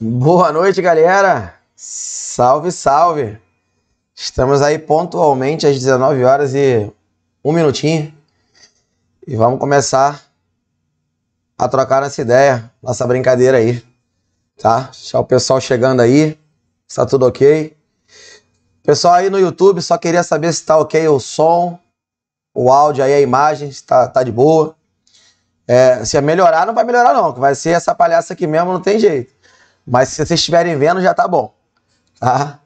Boa noite, galera. Salve, salve. Estamos aí pontualmente às 19 horas e um minutinho. E vamos começar a trocar essa ideia, nossa brincadeira aí. Tá? Deixar o pessoal chegando aí. Está tudo ok? Pessoal aí no YouTube, só queria saber se está ok o som, o áudio aí, a imagem, se está tá de boa. É, se é melhorar, não vai melhorar, não. Vai ser essa palhaça aqui mesmo, não tem jeito. Mas se vocês estiverem vendo, já tá bom. Tá?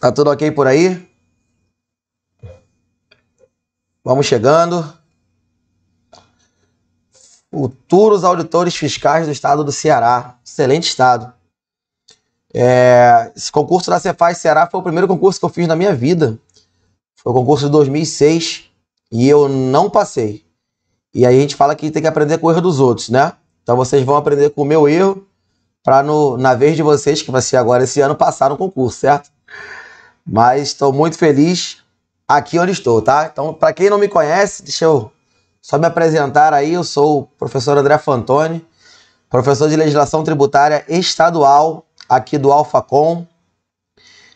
Tá tudo ok por aí? Vamos chegando. Futuros auditores fiscais do estado do Ceará. Excelente estado. É, esse concurso da Cefaz Ceará foi o primeiro concurso que eu fiz na minha vida. Foi o concurso de 2006 e eu não passei. E aí a gente fala que tem que aprender com o erro dos outros, né? Então vocês vão aprender com o meu erro para na vez de vocês, que vai ser agora esse ano, passar no concurso, certo? Mas estou muito feliz aqui onde estou, tá? Então, para quem não me conhece, deixa eu só me apresentar aí. Eu sou o professor André Fantoni, professor de legislação tributária estadual aqui do Alfacom.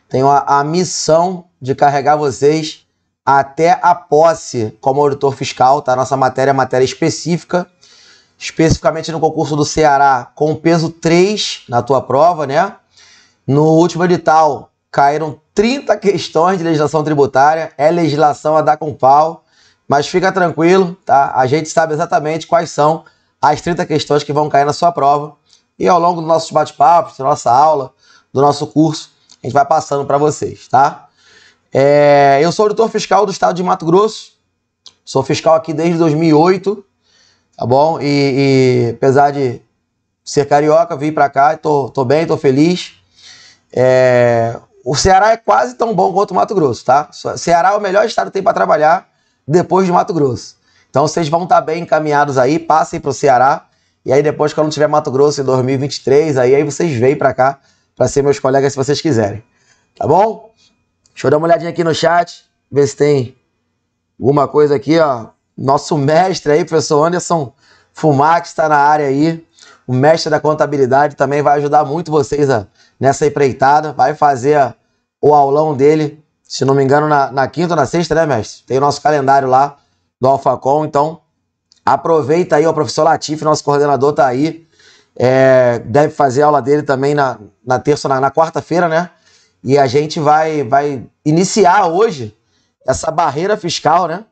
Tenho a, a missão de carregar vocês até a posse como auditor fiscal, tá? Nossa matéria é matéria específica, especificamente no concurso do Ceará, com peso 3 na tua prova, né? No último edital caíram 30 questões de legislação tributária, é legislação a dar com pau, mas fica tranquilo, tá? A gente sabe exatamente quais são as 30 questões que vão cair na sua prova. E ao longo dos nossos bate-papos, da nossa aula, do nosso curso, a gente vai passando para vocês, tá? É, eu sou auditor fiscal do estado de Mato Grosso, sou fiscal aqui desde 2008, tá bom? E, e apesar de ser carioca, vim para cá, tô, tô bem, tô feliz. É, o Ceará é quase tão bom quanto o Mato Grosso, tá? Ceará é o melhor estado que tem para trabalhar depois de Mato Grosso. Então vocês vão estar tá bem encaminhados aí, passem para o Ceará. E aí depois, quando tiver Mato Grosso em 2023, aí, aí vocês vêm para cá para ser meus colegas se vocês quiserem. Tá bom? Deixa eu dar uma olhadinha aqui no chat, ver se tem alguma coisa aqui, ó. Nosso mestre aí, professor Anderson Fumac, está na área aí. O mestre da contabilidade também vai ajudar muito vocês a, nessa empreitada. Vai fazer a, o aulão dele, se não me engano, na, na quinta ou na sexta, né, mestre? Tem o nosso calendário lá do AlphaCom, então aproveita aí, o professor Latif, nosso coordenador, está aí. É, deve fazer a aula dele também na, na terça, na, na quarta-feira, né? E a gente vai, vai iniciar hoje essa barreira fiscal, né?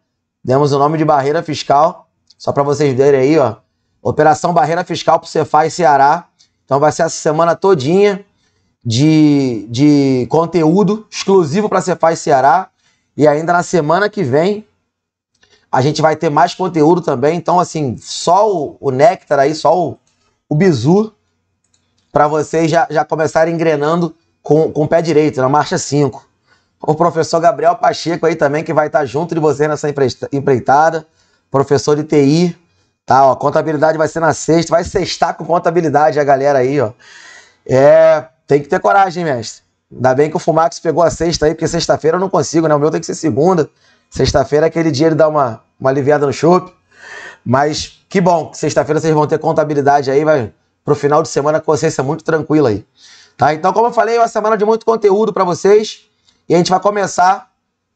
Demos o nome de barreira fiscal, só para vocês verem aí, ó. Operação Barreira Fiscal para o Cefaz e Ceará. Então vai ser essa semana todinha de, de conteúdo exclusivo para Cefaz e Ceará. E ainda na semana que vem a gente vai ter mais conteúdo também. Então, assim, só o, o néctar aí, só o, o bizu para vocês já, já começarem engrenando com, com o pé direito, na marcha 5. O professor Gabriel Pacheco aí também, que vai estar junto de você nessa empreitada. Professor de TI, tá? Ó, contabilidade vai ser na sexta, vai sextar com contabilidade a galera aí, ó. É, tem que ter coragem, mestre. Ainda bem que o Fumax pegou a sexta aí, porque sexta-feira eu não consigo, né? O meu tem que ser segunda. Sexta-feira é aquele dia ele dá uma, uma aliviada no chope. Mas que bom, sexta-feira vocês vão ter contabilidade aí, vai pro final de semana com consciência muito tranquila aí. Tá? Então, como eu falei, é uma semana de muito conteúdo para vocês e a gente vai começar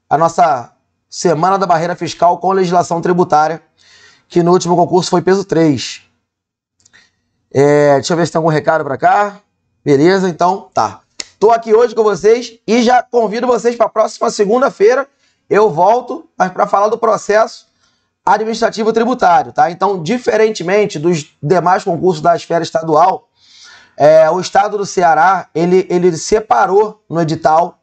a nossa Semana da Barreira Fiscal com legislação tributária, que no último concurso foi peso 3. É, deixa eu ver se tem algum recado para cá. Beleza, então tá. Tô aqui hoje com vocês e já convido vocês para a próxima segunda-feira. Eu volto para falar do processo administrativo tributário, tá? Então, diferentemente dos demais concursos da esfera estadual, é, o estado do Ceará ele, ele separou no edital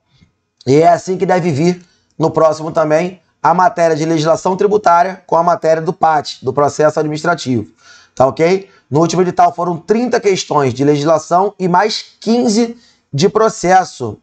e é assim que deve vir no próximo também a matéria de legislação tributária com a matéria do PAT, do processo administrativo. Tá ok? No último edital foram 30 questões de legislação e mais 15 de processo.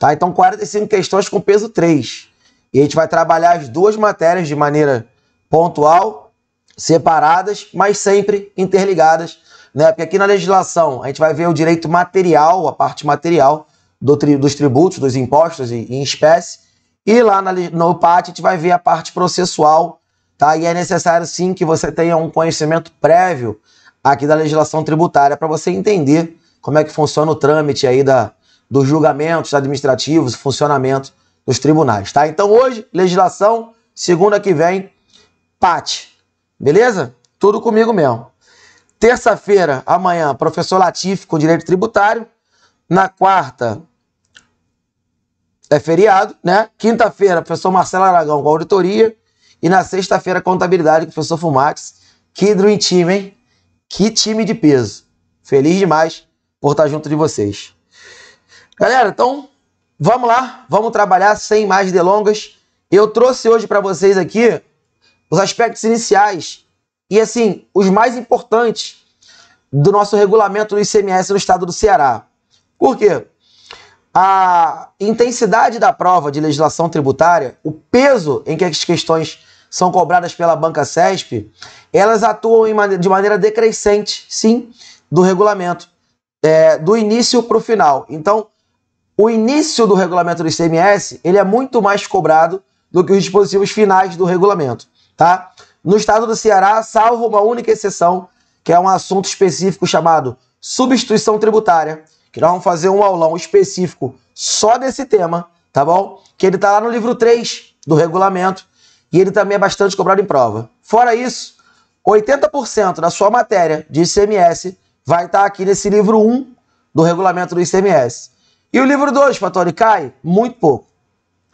Tá? Então, 45 questões com peso 3. E a gente vai trabalhar as duas matérias de maneira pontual, separadas, mas sempre interligadas né? Porque aqui na legislação a gente vai ver o direito material, a parte material do tri, dos tributos, dos impostos e, em espécie, e lá na, no PAT a gente vai ver a parte processual, tá? E é necessário sim que você tenha um conhecimento prévio aqui da legislação tributária para você entender como é que funciona o trâmite aí da, dos julgamentos administrativos, funcionamento dos tribunais, tá? Então hoje, legislação, segunda que vem, PAT. Beleza? Tudo comigo mesmo. Terça-feira, amanhã, professor Latif com direito tributário. Na quarta, é feriado, né? Quinta-feira, professor Marcelo Aragão com auditoria. E na sexta-feira, contabilidade com o professor Fumax Que dream time, hein? Que time de peso. Feliz demais por estar junto de vocês. Galera, então vamos lá, vamos trabalhar sem mais delongas. Eu trouxe hoje para vocês aqui os aspectos iniciais e assim, os mais importantes do nosso regulamento do ICMS no estado do Ceará. Por quê? A intensidade da prova de legislação tributária, o peso em que as questões são cobradas pela banca CESP, elas atuam de maneira decrescente, sim, do regulamento, é, do início para o final. Então, o início do regulamento do ICMS ele é muito mais cobrado do que os dispositivos finais do regulamento, tá? no estado do Ceará, salvo uma única exceção, que é um assunto específico chamado substituição tributária, que nós vamos fazer um aulão específico só desse tema, tá bom? Que ele está lá no livro 3 do regulamento e ele também é bastante cobrado em prova. Fora isso, 80% da sua matéria de ICMS vai estar tá aqui nesse livro 1 do regulamento do ICMS. E o livro 2, Fatori, cai muito pouco.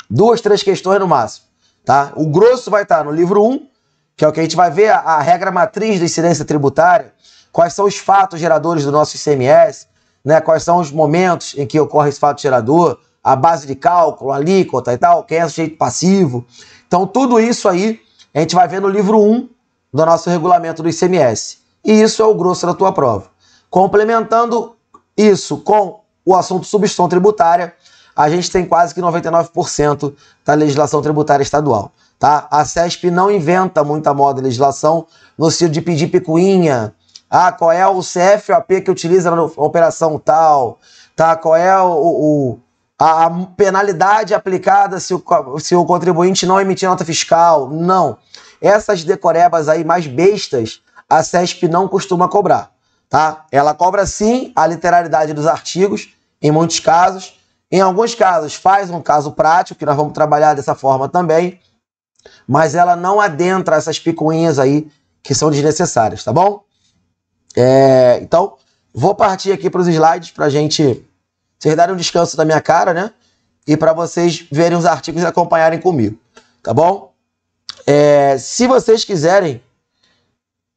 Duas, três questões no máximo, tá? O grosso vai estar tá no livro 1 que é o que a gente vai ver a, regra matriz da incidência tributária, quais são os fatos geradores do nosso ICMS, né, quais são os momentos em que ocorre esse fato gerador, a base de cálculo, a alíquota e tal, quem é sujeito passivo. Então, tudo isso aí a gente vai ver no livro 1 do nosso regulamento do ICMS. E isso é o grosso da tua prova. Complementando isso com o assunto substituição tributária, a gente tem quase que 99% da legislação tributária estadual. Tá? A CESP não inventa muita moda legislação no sentido de pedir picuinha. Ah, qual é o CFOP que utiliza na operação tal? Tá? Qual é o, o a, a, penalidade aplicada se o, se o contribuinte não emitir nota fiscal? Não. Essas decorebas aí mais bestas, a CESP não costuma cobrar. Tá? Ela cobra sim a literalidade dos artigos, em muitos casos. Em alguns casos, faz um caso prático, que nós vamos trabalhar dessa forma também mas ela não adentra essas picuinhas aí que são desnecessárias, tá bom? É, então, vou partir aqui para os slides para gente vocês darem um descanso da minha cara, né? E para vocês verem os artigos e acompanharem comigo, tá bom? É, se vocês quiserem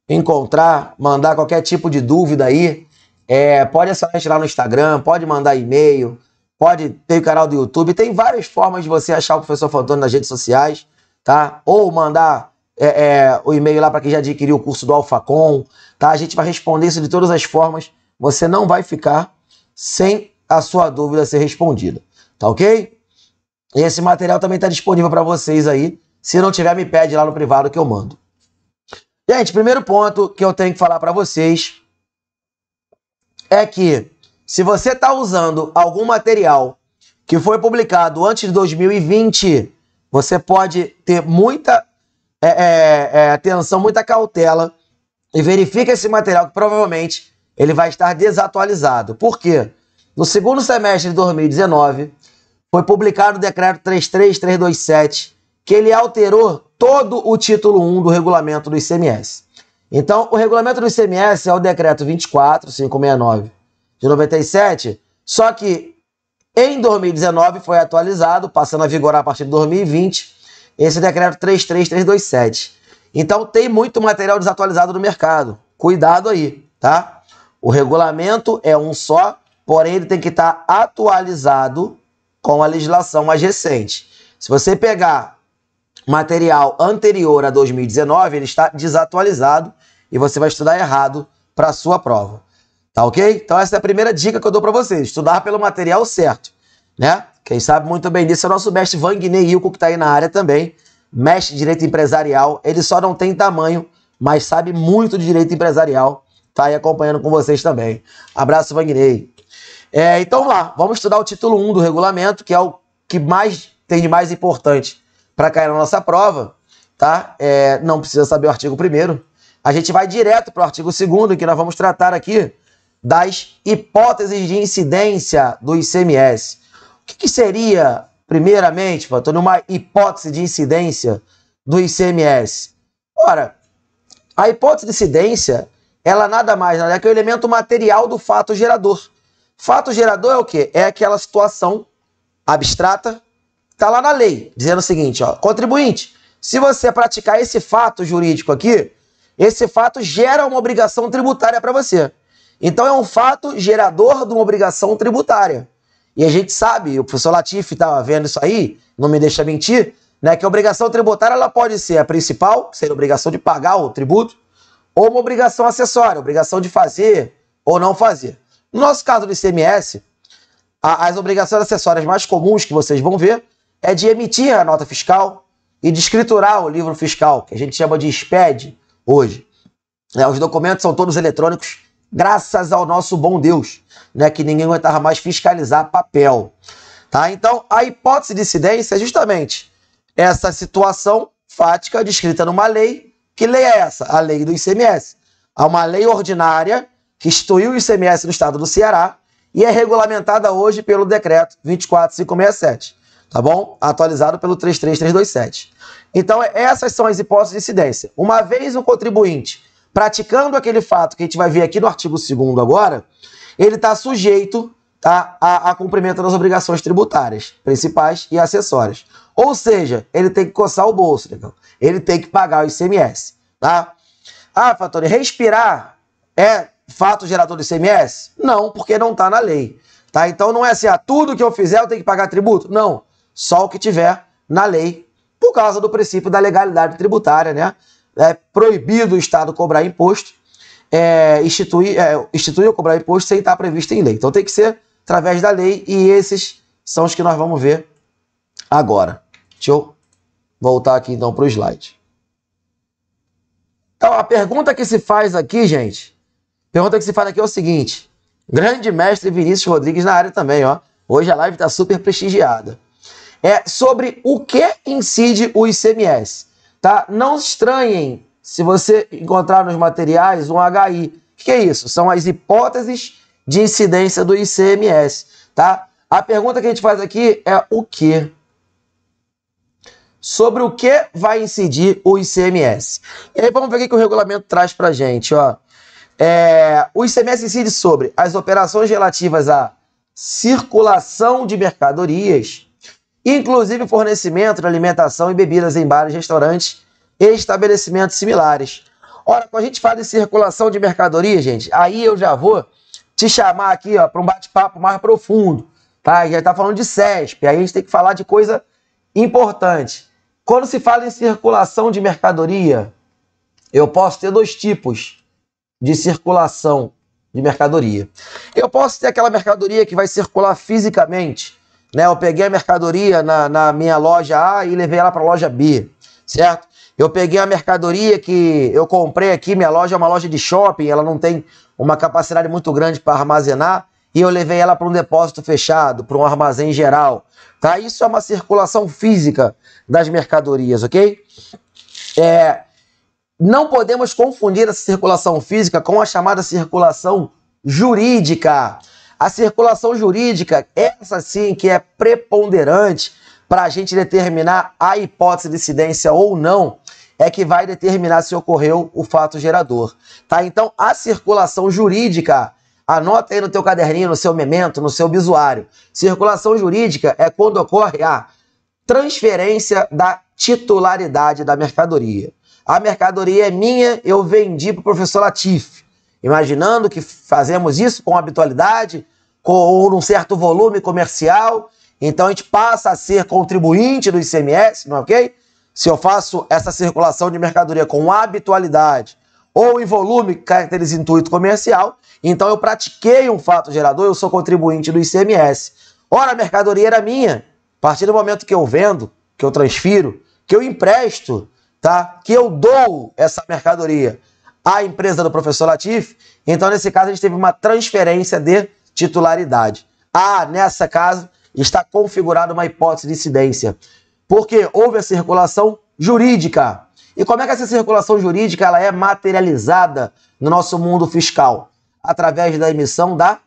encontrar, mandar qualquer tipo de dúvida aí, é, pode acionar lá no Instagram, pode mandar e-mail, pode ter o canal do YouTube. Tem várias formas de você achar o professor Fantoni nas redes sociais tá? Ou mandar é, é, o e-mail lá para quem já adquiriu o curso do Alfacom, tá? A gente vai responder isso de todas as formas. Você não vai ficar sem a sua dúvida ser respondida, tá ok? Esse material também está disponível para vocês aí. Se não tiver, me pede lá no privado que eu mando. Gente, primeiro ponto que eu tenho que falar para vocês é que se você está usando algum material que foi publicado antes de 2020 você pode ter muita é, é, é, atenção, muita cautela e verifica esse material que provavelmente ele vai estar desatualizado. Por quê? No segundo semestre de 2019, foi publicado o decreto 33327, que ele alterou todo o título 1 do regulamento do ICMS. Então, o regulamento do ICMS é o decreto 24569 de 97, só que em 2019 foi atualizado, passando a vigorar a partir de 2020, esse decreto 33327. Então tem muito material desatualizado no mercado. Cuidado aí, tá? O regulamento é um só, porém ele tem que estar tá atualizado com a legislação mais recente. Se você pegar material anterior a 2019, ele está desatualizado e você vai estudar errado para a sua prova. Tá ok? Então essa é a primeira dica que eu dou para vocês, estudar pelo material certo, né? Quem sabe muito bem disso é o nosso mestre Vanguinê Ilco, que está aí na área também, mestre de direito empresarial, ele só não tem tamanho, mas sabe muito de direito empresarial, tá aí acompanhando com vocês também. Abraço, Vanguinei. É, então vamos lá, vamos estudar o título 1 do regulamento, que é o que mais tem de mais importante para cair na nossa prova, tá? É, não precisa saber o artigo 1 a gente vai direto para o artigo 2 que nós vamos tratar aqui das hipóteses de incidência do ICMS. O que, que seria, primeiramente, Fantônio, uma hipótese de incidência do ICMS? Ora, a hipótese de incidência, ela nada mais nada é que é o elemento material do fato gerador. Fato gerador é o quê? É aquela situação abstrata está lá na lei, dizendo o seguinte, ó, contribuinte, se você praticar esse fato jurídico aqui, esse fato gera uma obrigação tributária para você. Então é um fato gerador de uma obrigação tributária. E a gente sabe, o professor Latif estava vendo isso aí, não me deixa mentir, né, que a obrigação tributária ela pode ser a principal, que seria a obrigação de pagar o tributo, ou uma obrigação acessória, obrigação de fazer ou não fazer. No nosso caso do ICMS, a, as obrigações acessórias mais comuns que vocês vão ver é de emitir a nota fiscal e de escriturar o livro fiscal, que a gente chama de SPED hoje. É, os documentos são todos eletrônicos, graças ao nosso bom Deus, né, que ninguém aguentava mais fiscalizar papel. Tá? Então, a hipótese de incidência é justamente essa situação fática descrita numa lei. Que lei é essa? A lei do ICMS. Há uma lei ordinária que instituiu o ICMS no estado do Ceará e é regulamentada hoje pelo decreto 24567, tá bom? Atualizado pelo 33327. Então, essas são as hipóteses de incidência. Uma vez o contribuinte praticando aquele fato que a gente vai ver aqui no artigo 2 agora, ele está sujeito a, a, a, cumprimento das obrigações tributárias, principais e acessórias. Ou seja, ele tem que coçar o bolso, legal? ele tem que pagar o ICMS. Tá? Ah, Fatone, respirar é fato gerador do ICMS? Não, porque não está na lei. Tá? Então não é assim, ah, tudo que eu fizer eu tenho que pagar tributo? Não, só o que tiver na lei, por causa do princípio da legalidade tributária, né? é proibido o Estado cobrar imposto, é, instituir, é, instituir ou cobrar imposto sem estar previsto em lei. Então tem que ser através da lei e esses são os que nós vamos ver agora. Deixa eu voltar aqui então para o slide. Então a pergunta que se faz aqui, gente, pergunta que se faz aqui é o seguinte: grande mestre Vinícius Rodrigues na área também, ó. Hoje a live está super prestigiada. É sobre o que incide o ICMS. Tá? Não estranhem se você encontrar nos materiais um HI. O que é isso? São as hipóteses de incidência do ICMS. Tá? A pergunta que a gente faz aqui é o que? Sobre o que vai incidir o ICMS? E aí vamos ver o que o regulamento traz para gente. Ó. É, o ICMS incide sobre as operações relativas à circulação de mercadorias, inclusive fornecimento, de alimentação e bebidas em bares, restaurantes e estabelecimentos similares. Ora, quando a gente fala de circulação de mercadoria, gente, aí eu já vou te chamar aqui para um bate-papo mais profundo, tá? Já está falando de CESP, aí a gente tem que falar de coisa importante. Quando se fala em circulação de mercadoria, eu posso ter dois tipos de circulação de mercadoria. Eu posso ter aquela mercadoria que vai circular fisicamente, né? Eu peguei a mercadoria na, na minha loja A e levei ela para a loja B, certo? Eu peguei a mercadoria que eu comprei aqui, minha loja é uma loja de shopping, ela não tem uma capacidade muito grande para armazenar, e eu levei ela para um depósito fechado, para um armazém geral. Tá? Isso é uma circulação física das mercadorias, ok? É, não podemos confundir essa circulação física com a chamada circulação jurídica. A circulação jurídica, essa sim que é preponderante para a gente determinar a hipótese de incidência ou não, é que vai determinar se ocorreu o fato gerador. Tá? Então, a circulação jurídica, anota aí no teu caderninho, no seu memento, no seu bisuário. Circulação jurídica é quando ocorre a transferência da titularidade da mercadoria. A mercadoria é minha, eu vendi para o professor Latif imaginando que fazemos isso com habitualidade, com ou um certo volume comercial, então a gente passa a ser contribuinte do ICMS, não é ok? Se eu faço essa circulação de mercadoria com habitualidade ou em volume que caracteriza intuito comercial, então eu pratiquei um fato gerador, eu sou contribuinte do ICMS. Ora, a mercadoria era minha. A partir do momento que eu vendo, que eu transfiro, que eu empresto, tá? Que eu dou essa mercadoria à empresa do professor Latif, então nesse caso a gente teve uma transferência de titularidade. Ah, nessa caso está configurada uma hipótese de incidência, porque houve a circulação jurídica. E como é que essa circulação jurídica ela é materializada no nosso mundo fiscal? Através da emissão da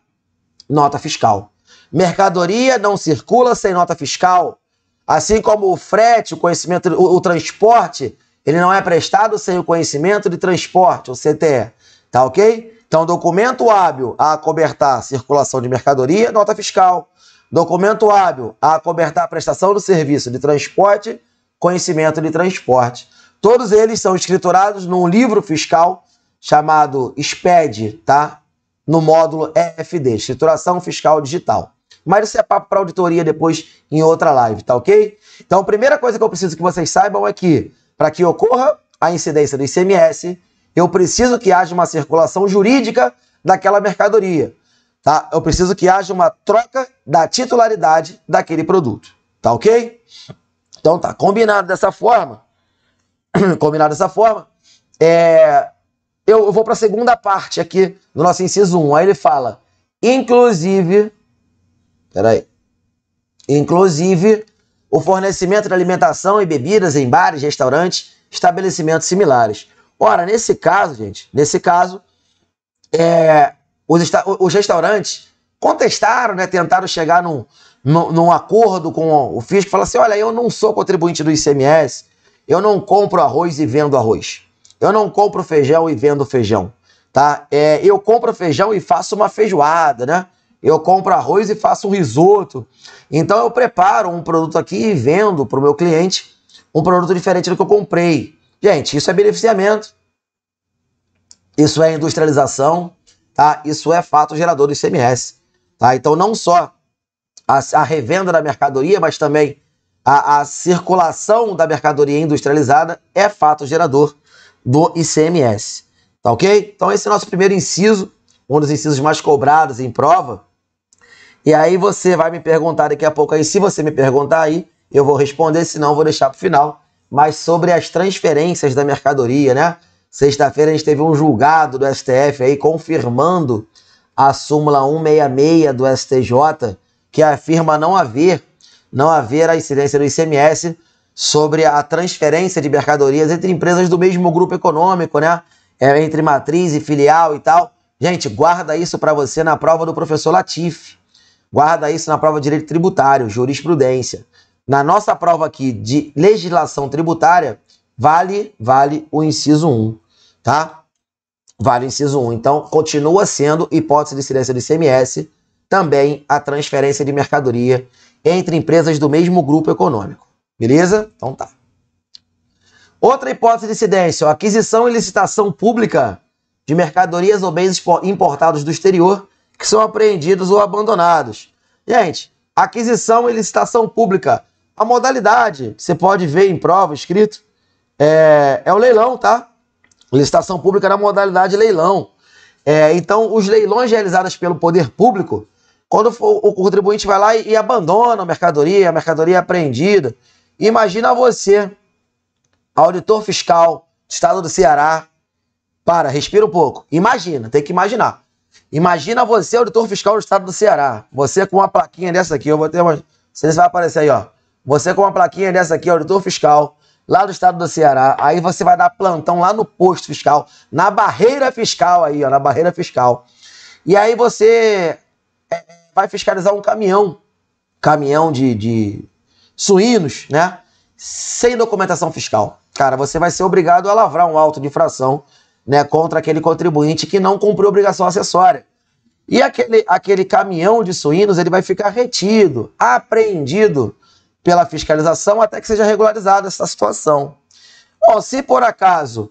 nota fiscal. Mercadoria não circula sem nota fiscal. Assim como o frete, o conhecimento, o, o transporte ele não é prestado sem o conhecimento de transporte, o CTE. Tá ok? Então, documento hábil a cobertar circulação de mercadoria, nota fiscal. Documento hábil a cobertar a prestação do serviço de transporte, conhecimento de transporte. Todos eles são escriturados num livro fiscal chamado SPED, tá? No módulo EFD, Escrituração Fiscal Digital. Mas isso é papo para auditoria depois em outra live, tá ok? Então, a primeira coisa que eu preciso que vocês saibam é que para que ocorra a incidência do ICMS, eu preciso que haja uma circulação jurídica daquela mercadoria. Tá? Eu preciso que haja uma troca da titularidade daquele produto. Tá ok? Então tá, combinado dessa forma. combinado dessa forma. É, eu, eu vou para a segunda parte aqui do nosso inciso 1. Aí ele fala, inclusive. Peraí. Inclusive o fornecimento de alimentação e bebidas em bares, restaurantes, estabelecimentos similares. Ora, nesse caso, gente, nesse caso, é, os, os, restaurantes contestaram, né, tentaram chegar num, num, num acordo com o fisco, falaram assim, olha, eu não sou contribuinte do ICMS, eu não compro arroz e vendo arroz, eu não compro feijão e vendo feijão, tá? É, eu compro feijão e faço uma feijoada, né? eu compro arroz e faço um risoto. Então eu preparo um produto aqui e vendo para o meu cliente um produto diferente do que eu comprei. Gente, isso é beneficiamento. Isso é industrialização, tá? Isso é fato gerador do ICMS, tá? Então não só a, a revenda da mercadoria, mas também a, a circulação da mercadoria industrializada é fato gerador do ICMS, tá ok? Então esse é o nosso primeiro inciso, um dos incisos mais cobrados em prova, e aí você vai me perguntar daqui a pouco aí. Se você me perguntar aí, eu vou responder, senão eu vou deixar para o final. Mas sobre as transferências da mercadoria, né? Sexta-feira a gente teve um julgado do STF aí confirmando a súmula 166 do STJ, que afirma não haver, não haver a incidência do ICMS sobre a transferência de mercadorias entre empresas do mesmo grupo econômico, né? É, entre matriz e filial e tal. Gente, guarda isso para você na prova do professor Latifi. Guarda isso na prova de direito tributário, jurisprudência. Na nossa prova aqui de legislação tributária, vale, vale o inciso 1, tá? Vale o inciso 1. Então, continua sendo hipótese de incidência do ICMS também a transferência de mercadoria entre empresas do mesmo grupo econômico. Beleza? Então tá. Outra hipótese de incidência, aquisição e licitação pública de mercadorias ou bens importados do exterior que são apreendidos ou abandonados. Gente, aquisição e licitação pública. A modalidade, você pode ver em prova, escrito, é, é o leilão, tá? Licitação pública na modalidade leilão. É, então, os leilões realizados pelo poder público, quando o contribuinte vai lá e, e abandona a mercadoria, a mercadoria é apreendida. Imagina você, auditor fiscal do estado do Ceará, para, respira um pouco. Imagina, tem que imaginar. Imagina você, auditor fiscal do estado do Ceará. Você com uma plaquinha dessa aqui, eu vou ter uma. Vocês vai aparecer aí, ó. Você com uma plaquinha dessa aqui, auditor fiscal, lá do estado do Ceará. Aí você vai dar plantão lá no posto fiscal, na barreira fiscal aí, ó, na barreira fiscal. E aí você é, é, vai fiscalizar um caminhão, caminhão de, de suínos, né? Sem documentação fiscal. Cara, você vai ser obrigado a lavrar um auto de infração né, contra aquele contribuinte que não cumpriu obrigação acessória. E aquele, aquele caminhão de suínos ele vai ficar retido, apreendido pela fiscalização até que seja regularizada essa situação. Bom, se por acaso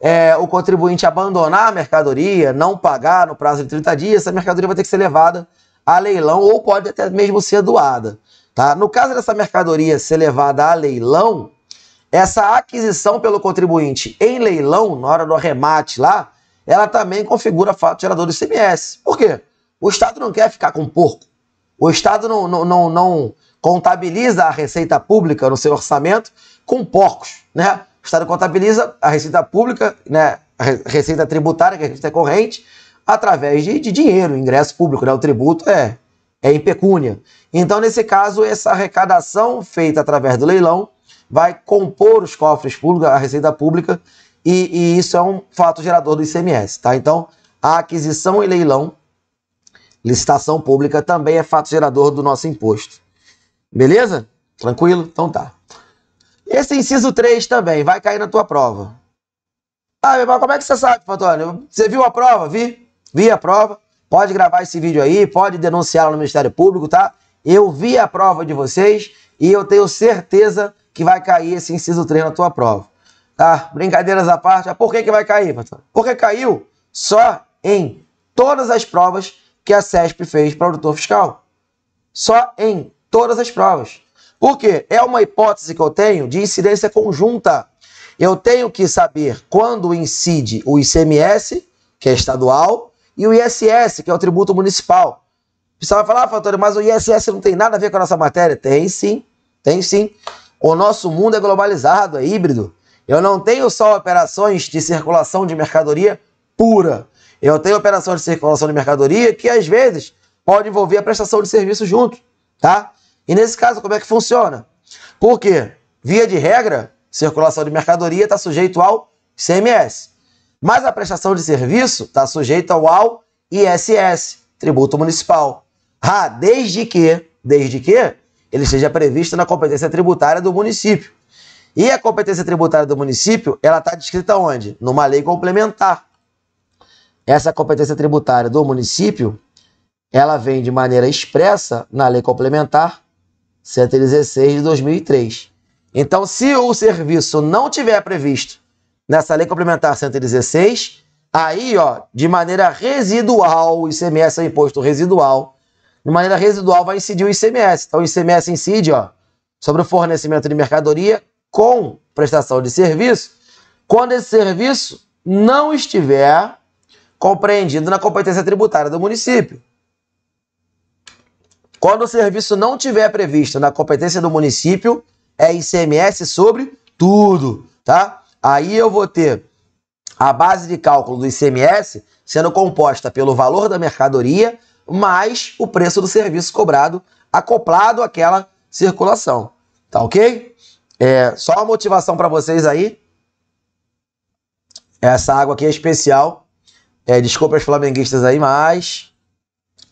é, o contribuinte abandonar a mercadoria, não pagar no prazo de 30 dias, essa mercadoria vai ter que ser levada a leilão ou pode até mesmo ser doada. Tá? No caso dessa mercadoria ser levada a leilão, essa aquisição pelo contribuinte em leilão, na hora do arremate lá, ela também configura fato gerador do ICMS. Por quê? O Estado não quer ficar com porco. O Estado não, não, não, não, contabiliza a receita pública no seu orçamento com porcos, né? O Estado contabiliza a receita pública, né? A receita tributária, que a receita é corrente, através de, de dinheiro, ingresso público, né? O tributo é, é impecúnia. Então, nesse caso, essa arrecadação feita através do leilão vai compor os cofres públicos, a receita pública, e, e isso é um fato gerador do ICMS, tá? Então, a aquisição e leilão, licitação pública, também é fato gerador do nosso imposto. Beleza? Tranquilo? Então tá. Esse inciso 3 também vai cair na tua prova. Ah, meu irmão, como é que você sabe, Antônio? Você viu a prova? Vi. Vi a prova. Pode gravar esse vídeo aí, pode denunciar no Ministério Público, tá? Eu vi a prova de vocês e eu tenho certeza que vai cair esse inciso 3 na tua prova. Tá? Brincadeiras à parte, por que, que vai cair, pastor? Porque caiu só em todas as provas que a CESP fez para o doutor fiscal. Só em todas as provas. Por quê? é uma hipótese que eu tenho de incidência conjunta. Eu tenho que saber quando incide o ICMS, que é estadual, e o ISS, que é o tributo municipal. Você vai falar, ah, mas o ISS não tem nada a ver com a nossa matéria? Tem sim, tem sim. O nosso mundo é globalizado, é híbrido. Eu não tenho só operações de circulação de mercadoria pura. Eu tenho operações de circulação de mercadoria que às vezes pode envolver a prestação de serviço junto, tá? E nesse caso, como é que funciona? Porque, via de regra, circulação de mercadoria está sujeito ao CMS. Mas a prestação de serviço está sujeita ao ISS, Tributo Municipal. Ah, desde que, desde que ele seja previsto na competência tributária do município. E a competência tributária do município, ela está descrita onde? Numa lei complementar. Essa competência tributária do município, ela vem de maneira expressa na lei complementar 116 de 2003. Então, se o serviço não tiver previsto nessa lei complementar 116, aí, ó, de maneira residual, ICMS é imposto residual, de maneira residual vai incidir o ICMS. Então o ICMS incide ó, sobre o fornecimento de mercadoria com prestação de serviço, quando esse serviço não estiver compreendido na competência tributária do município. Quando o serviço não tiver previsto na competência do município, é ICMS sobre tudo, tá? Aí eu vou ter a base de cálculo do ICMS sendo composta pelo valor da mercadoria mais o preço do serviço cobrado acoplado àquela circulação. Tá ok? É, só uma motivação para vocês aí. Essa água aqui é especial. É, desculpa os flamenguistas aí, mas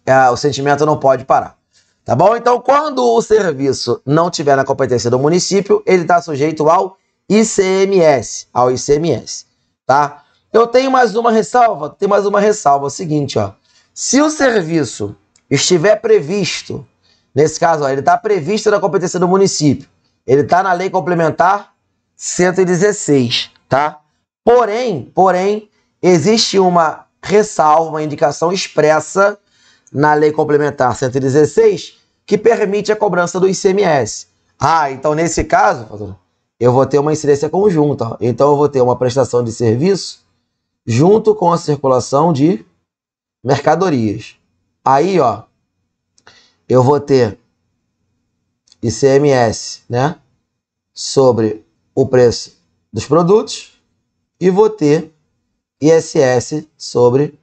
é, o sentimento não pode parar. Tá bom? Então, quando o serviço não tiver na competência do município, ele está sujeito ao ICMS, ao ICMS, tá? Eu tenho mais uma ressalva, tem mais uma ressalva, é o seguinte, ó. Se o serviço estiver previsto, nesse caso, ó, ele está previsto na competência do município, ele está na lei complementar 116, tá? Porém, porém, existe uma ressalva, uma indicação expressa na lei complementar 116 que permite a cobrança do ICMS. Ah, então nesse caso, eu vou ter uma incidência conjunta. Então eu vou ter uma prestação de serviço junto com a circulação de mercadorias. Aí, ó, eu vou ter ICMS, né, sobre o preço dos produtos e vou ter ISS sobre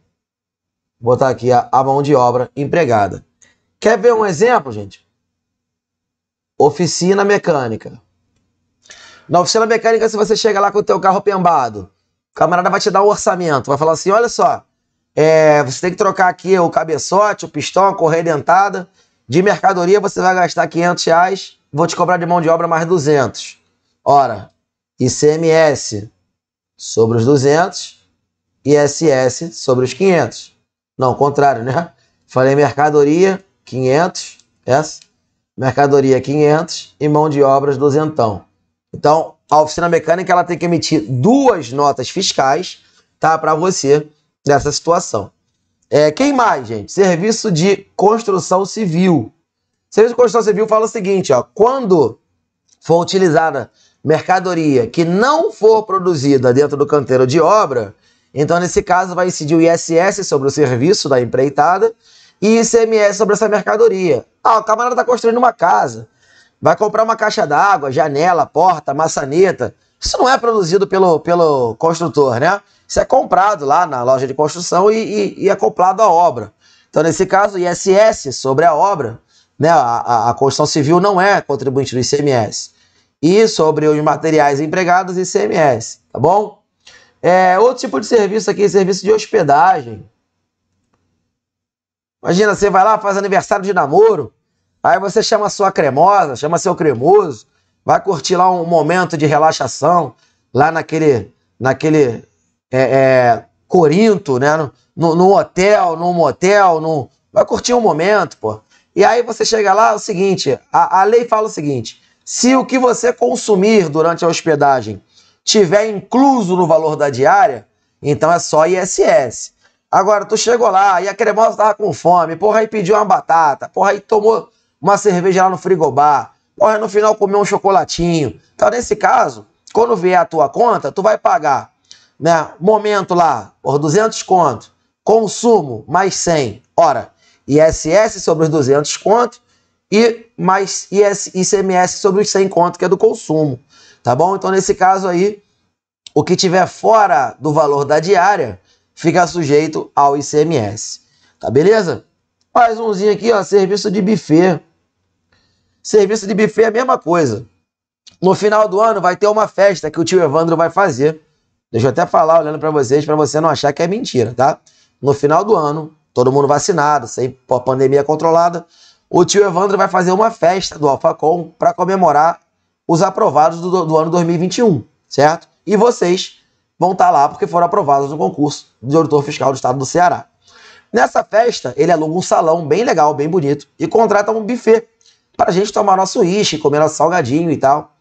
vou botar aqui a, a mão de obra empregada. Quer ver um exemplo, gente? Oficina mecânica. Na oficina mecânica, se você chega lá com o teu carro pembado, o camarada vai te dar um orçamento, vai falar assim: olha só, é, você tem que trocar aqui o cabeçote, o pistão, a correia dentada. De mercadoria você vai gastar 500 reais, vou te cobrar de mão de obra mais 200. Ora, ICMS sobre os 200, ISS sobre os 500. Não, contrário, né? Falei mercadoria 500, essa. Mercadoria 500 e mão de obras duzentão. Então, a oficina mecânica ela tem que emitir duas notas fiscais, tá, para você dessa situação. É, quem mais, gente? Serviço de construção civil. Serviço de construção civil fala o seguinte, ó, quando for utilizada mercadoria que não for produzida dentro do canteiro de obra, então nesse caso vai incidir o ISS sobre o serviço da empreitada e ICMS sobre essa mercadoria. Ah, o camarada está construindo uma casa, vai comprar uma caixa d'água, janela, porta, maçaneta. Isso não é produzido pelo, pelo construtor, né? Isso é comprado lá na loja de construção e, e, e acoplado à obra. Então, nesse caso, ISS sobre a obra, né, a, a construção civil não é contribuinte do ICMS. E sobre os materiais empregados, ICMS, tá bom? É, outro tipo de serviço aqui, serviço de hospedagem. Imagina, você vai lá, faz aniversário de namoro, aí você chama sua cremosa, chama seu cremoso, vai curtir lá um momento de relaxação, lá naquele, naquele é, é, Corinto, né? No, no hotel, num motel, não vai curtir um momento, pô. E aí você chega lá, é o seguinte, a, a lei fala o seguinte, se o que você consumir durante a hospedagem tiver incluso no valor da diária, então é só ISS. Agora, tu chegou lá e a cremosa tava com fome, porra, aí pediu uma batata, porra, aí tomou uma cerveja lá no frigobar, porra, no final comeu um chocolatinho. Então, nesse caso, quando vier a tua conta, tu vai pagar né? Momento lá, por 200 conto. Consumo, mais 100. Ora, ISS sobre os 200 conto e mais IS, ICMS sobre os 100 conto, que é do consumo. Tá bom? Então, nesse caso aí, o que tiver fora do valor da diária fica sujeito ao ICMS. Tá beleza? Mais umzinho aqui, ó, serviço de buffet. Serviço de buffet é a mesma coisa. No final do ano vai ter uma festa que o tio Evandro vai fazer Deixa eu até falar olhando para vocês, para você não achar que é mentira, tá? No final do ano, todo mundo vacinado, sem pandemia controlada, o tio Evandro vai fazer uma festa do Alfacom para comemorar os aprovados do, do, ano 2021, certo? E vocês vão estar tá lá porque foram aprovados no concurso de auditor fiscal do estado do Ceará. Nessa festa, ele aluga um salão bem legal, bem bonito, e contrata um buffet para a gente tomar nosso uísque, comer nosso salgadinho e tal.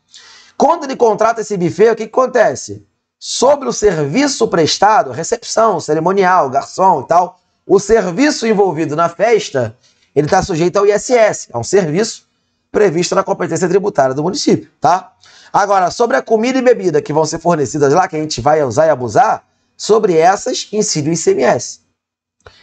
Quando ele contrata esse buffet, o que, que acontece? sobre o serviço prestado, recepção, cerimonial, garçom e tal, o serviço envolvido na festa, ele está sujeito ao ISS, é um serviço previsto na competência tributária do município, tá? Agora, sobre a comida e bebida que vão ser fornecidas lá, que a gente vai usar e abusar, sobre essas incide o ICMS.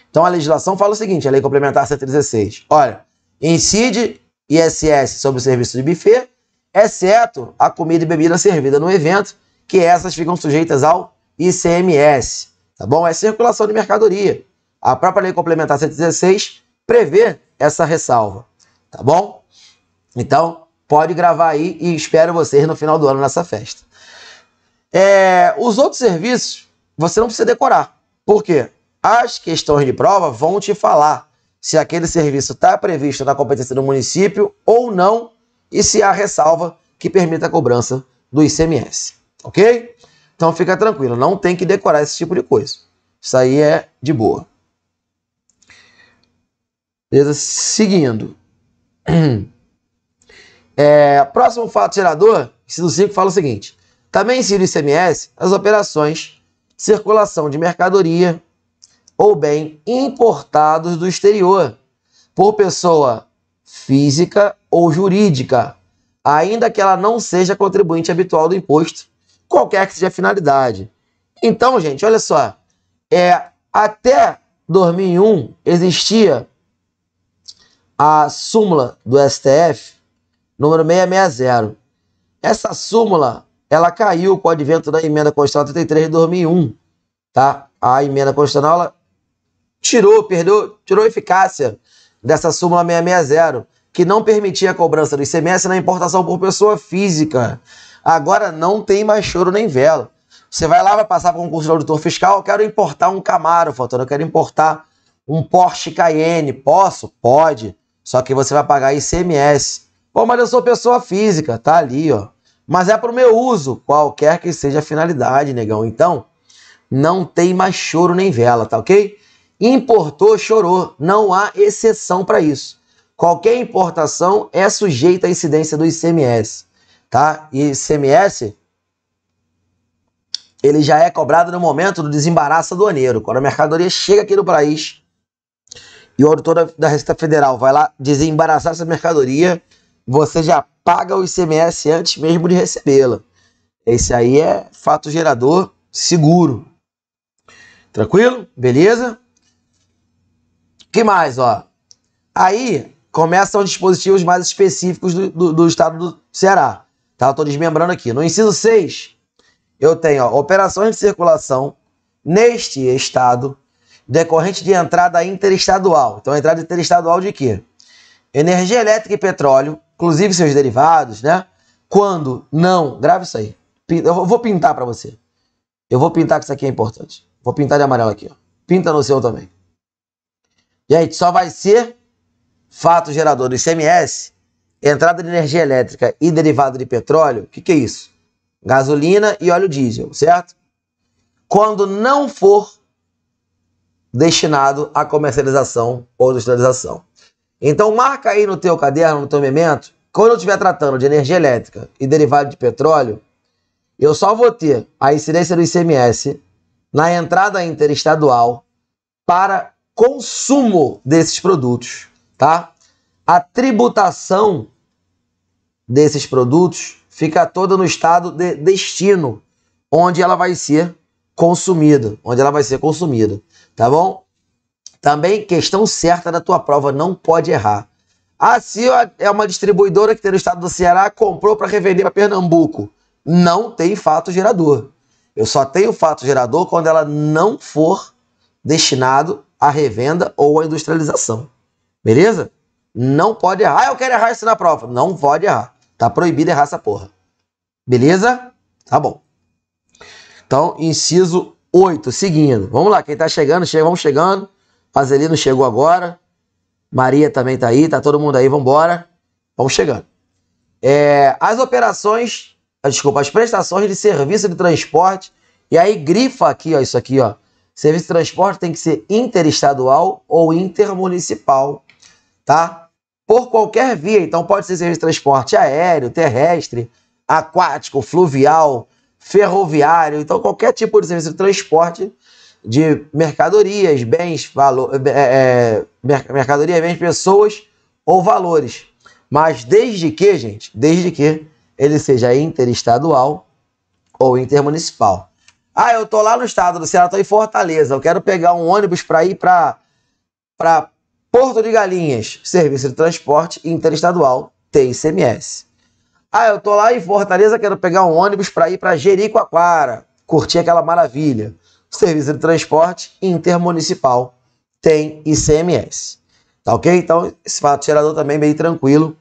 Então a legislação fala o seguinte, a Lei Complementar 116, olha, incide ISS sobre o serviço de buffet, exceto a comida e bebida servida no evento, que essas ficam sujeitas ao ICMS, tá bom? É circulação de mercadoria. A própria Lei Complementar 116 prevê essa ressalva, tá bom? Então, pode gravar aí e espero vocês no final do ano nessa festa. É, os outros serviços, você não precisa decorar. Por quê? As questões de prova vão te falar se aquele serviço está previsto na competência do município ou não e se há ressalva que permita a cobrança do ICMS ok? Então fica tranquilo, não tem que decorar esse tipo de coisa. Isso aí é de boa. Beleza? Seguindo. É, próximo fato gerador, ensino 5 fala o seguinte. Também ensino ICMS as operações circulação de mercadoria ou bem importados do exterior por pessoa física ou jurídica, ainda que ela não seja contribuinte habitual do imposto qualquer que seja a finalidade. Então, gente, olha só. É, até 2001 existia a súmula do STF número 660. Essa súmula, ela caiu com o advento da emenda constitucional 33 de 2001, tá? A emenda constitucional ela tirou, perdeu, tirou a eficácia dessa súmula 660, que não permitia a cobrança do ICMS na importação por pessoa física Agora não tem mais choro nem vela. Você vai lá, vai passar para o concurso de auditor fiscal, eu quero importar um Camaro, Faltando, eu quero importar um Porsche Cayenne. Posso? Pode. Só que você vai pagar ICMS. Pô, mas eu sou pessoa física, tá ali, ó. Mas é para o meu uso, qualquer que seja a finalidade, negão. Então, não tem mais choro nem vela, tá ok? Importou, chorou. Não há exceção para isso. Qualquer importação é sujeita à incidência do ICMS tá? E ICMS ele já é cobrado no momento do desembaraço aduaneiro, quando a mercadoria chega aqui no país e o auditor da Receita Federal vai lá desembaraçar essa mercadoria, você já paga o ICMS antes mesmo de recebê-la. Esse aí é fato gerador seguro. Tranquilo? Beleza? que mais, ó? Aí começam dispositivos mais específicos do, do, do estado do Ceará. Tá? Estou desmembrando aqui. No inciso 6, eu tenho ó, operações de circulação neste estado decorrente de entrada interestadual. Então, entrada interestadual de quê? Energia elétrica e petróleo, inclusive seus derivados, né? Quando não, grave isso aí. Eu vou pintar para você. Eu vou pintar que isso aqui é importante. Vou pintar de amarelo aqui, ó. Pinta no seu também. Gente, só vai ser fato gerador do ICMS Entrada de energia elétrica e derivado de petróleo, o que, que é isso? Gasolina e óleo diesel, certo? Quando não for destinado à comercialização ou industrialização. Então marca aí no teu caderno, no teu momento, quando eu estiver tratando de energia elétrica e derivado de petróleo, eu só vou ter a incidência do ICMS na entrada interestadual para consumo desses produtos, tá? a tributação desses produtos fica toda no estado de destino, onde ela vai ser consumida, onde ela vai ser consumida, tá bom? Também questão certa da tua prova, não pode errar. A CIA é uma distribuidora que tem no estado do Ceará, comprou para revender para Pernambuco. Não tem fato gerador. Eu só tenho fato gerador quando ela não for destinado à revenda ou à industrialização. Beleza? Não pode errar. Ah, eu quero errar isso na prova. Não pode errar. Tá proibido errar essa porra. Beleza? Tá bom. Então, inciso 8, seguindo. Vamos lá, quem tá chegando, chega, vamos chegando. Fazelino chegou agora. Maria também tá aí, tá todo mundo aí, vambora. Vamos chegando. É, as operações, ah, desculpa, as prestações de serviço de transporte, e aí grifa aqui, ó, isso aqui, ó. Serviço de transporte tem que ser interestadual ou intermunicipal, tá? por qualquer via. Então pode ser de transporte aéreo, terrestre, aquático, fluvial, ferroviário, então qualquer tipo de serviço de transporte de mercadorias, bens, valor, é, é, é mercadorias, bens, pessoas ou valores. Mas desde que, gente, desde que ele seja interestadual ou intermunicipal. Ah, eu tô lá no estado do Ceará, tô em Fortaleza, eu quero pegar um ônibus para ir para para Porto de Galinhas, Serviço de Transporte Interestadual, TICMS. Ah, eu tô lá em Fortaleza, quero pegar um ônibus para ir para Jericoacoara, curtir aquela maravilha. Serviço de Transporte Intermunicipal, tem ICMS. Tá ok? Então, esse fato gerador também bem tranquilo.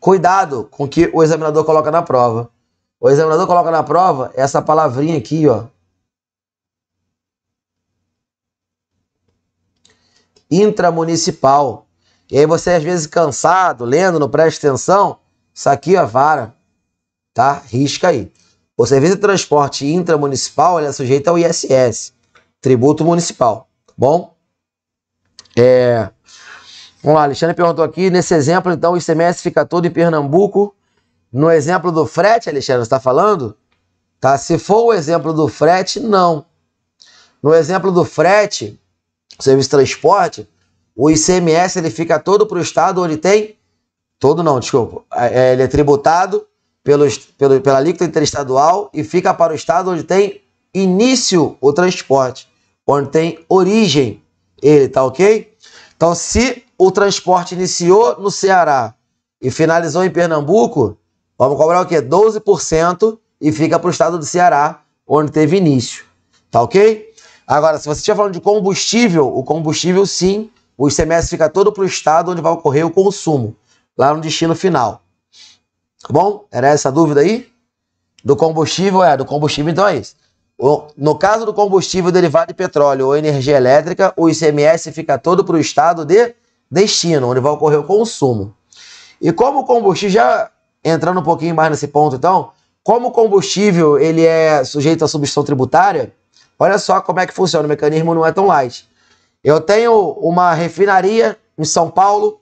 Cuidado com o que o examinador coloca na prova. O examinador coloca na prova essa palavrinha aqui, ó, intramunicipal. E aí você, às vezes, cansado, lendo, não presta atenção, isso aqui, é vara, tá? Risca aí. O serviço de transporte intramunicipal ele é sujeito ao ISS, tributo municipal, tá bom? É... Vamos lá, Alexandre perguntou aqui, nesse exemplo, então, o ICMS fica todo em Pernambuco. No exemplo do frete, Alexandre, você está falando? Tá? Se for o exemplo do frete, não. No exemplo do frete, serviço de transporte, o ICMS ele fica todo para o Estado onde tem. Todo não, desculpa. É, é ele é tributado pelo, pelo, pela alíquota interestadual e fica para o Estado onde tem início o transporte, onde tem origem ele, tá ok? Então, se o transporte iniciou no Ceará e finalizou em Pernambuco, vamos cobrar o quê? 12% e fica para o estado do Ceará, onde teve início, tá ok? Agora, se você estiver falando de combustível, o combustível sim, o ICMS fica todo para o estado onde vai ocorrer o consumo, lá no destino final. Tá bom? Era essa a dúvida aí? Do combustível, é, do combustível então é isso. No caso do combustível derivado de petróleo ou energia elétrica, o ICMS fica todo para o estado de destino, onde vai ocorrer o consumo. E como o combustível, já entrando um pouquinho mais nesse ponto então, como o combustível ele é sujeito à substituição tributária, Olha só como é que funciona, o mecanismo não é tão light. Eu tenho uma refinaria em São Paulo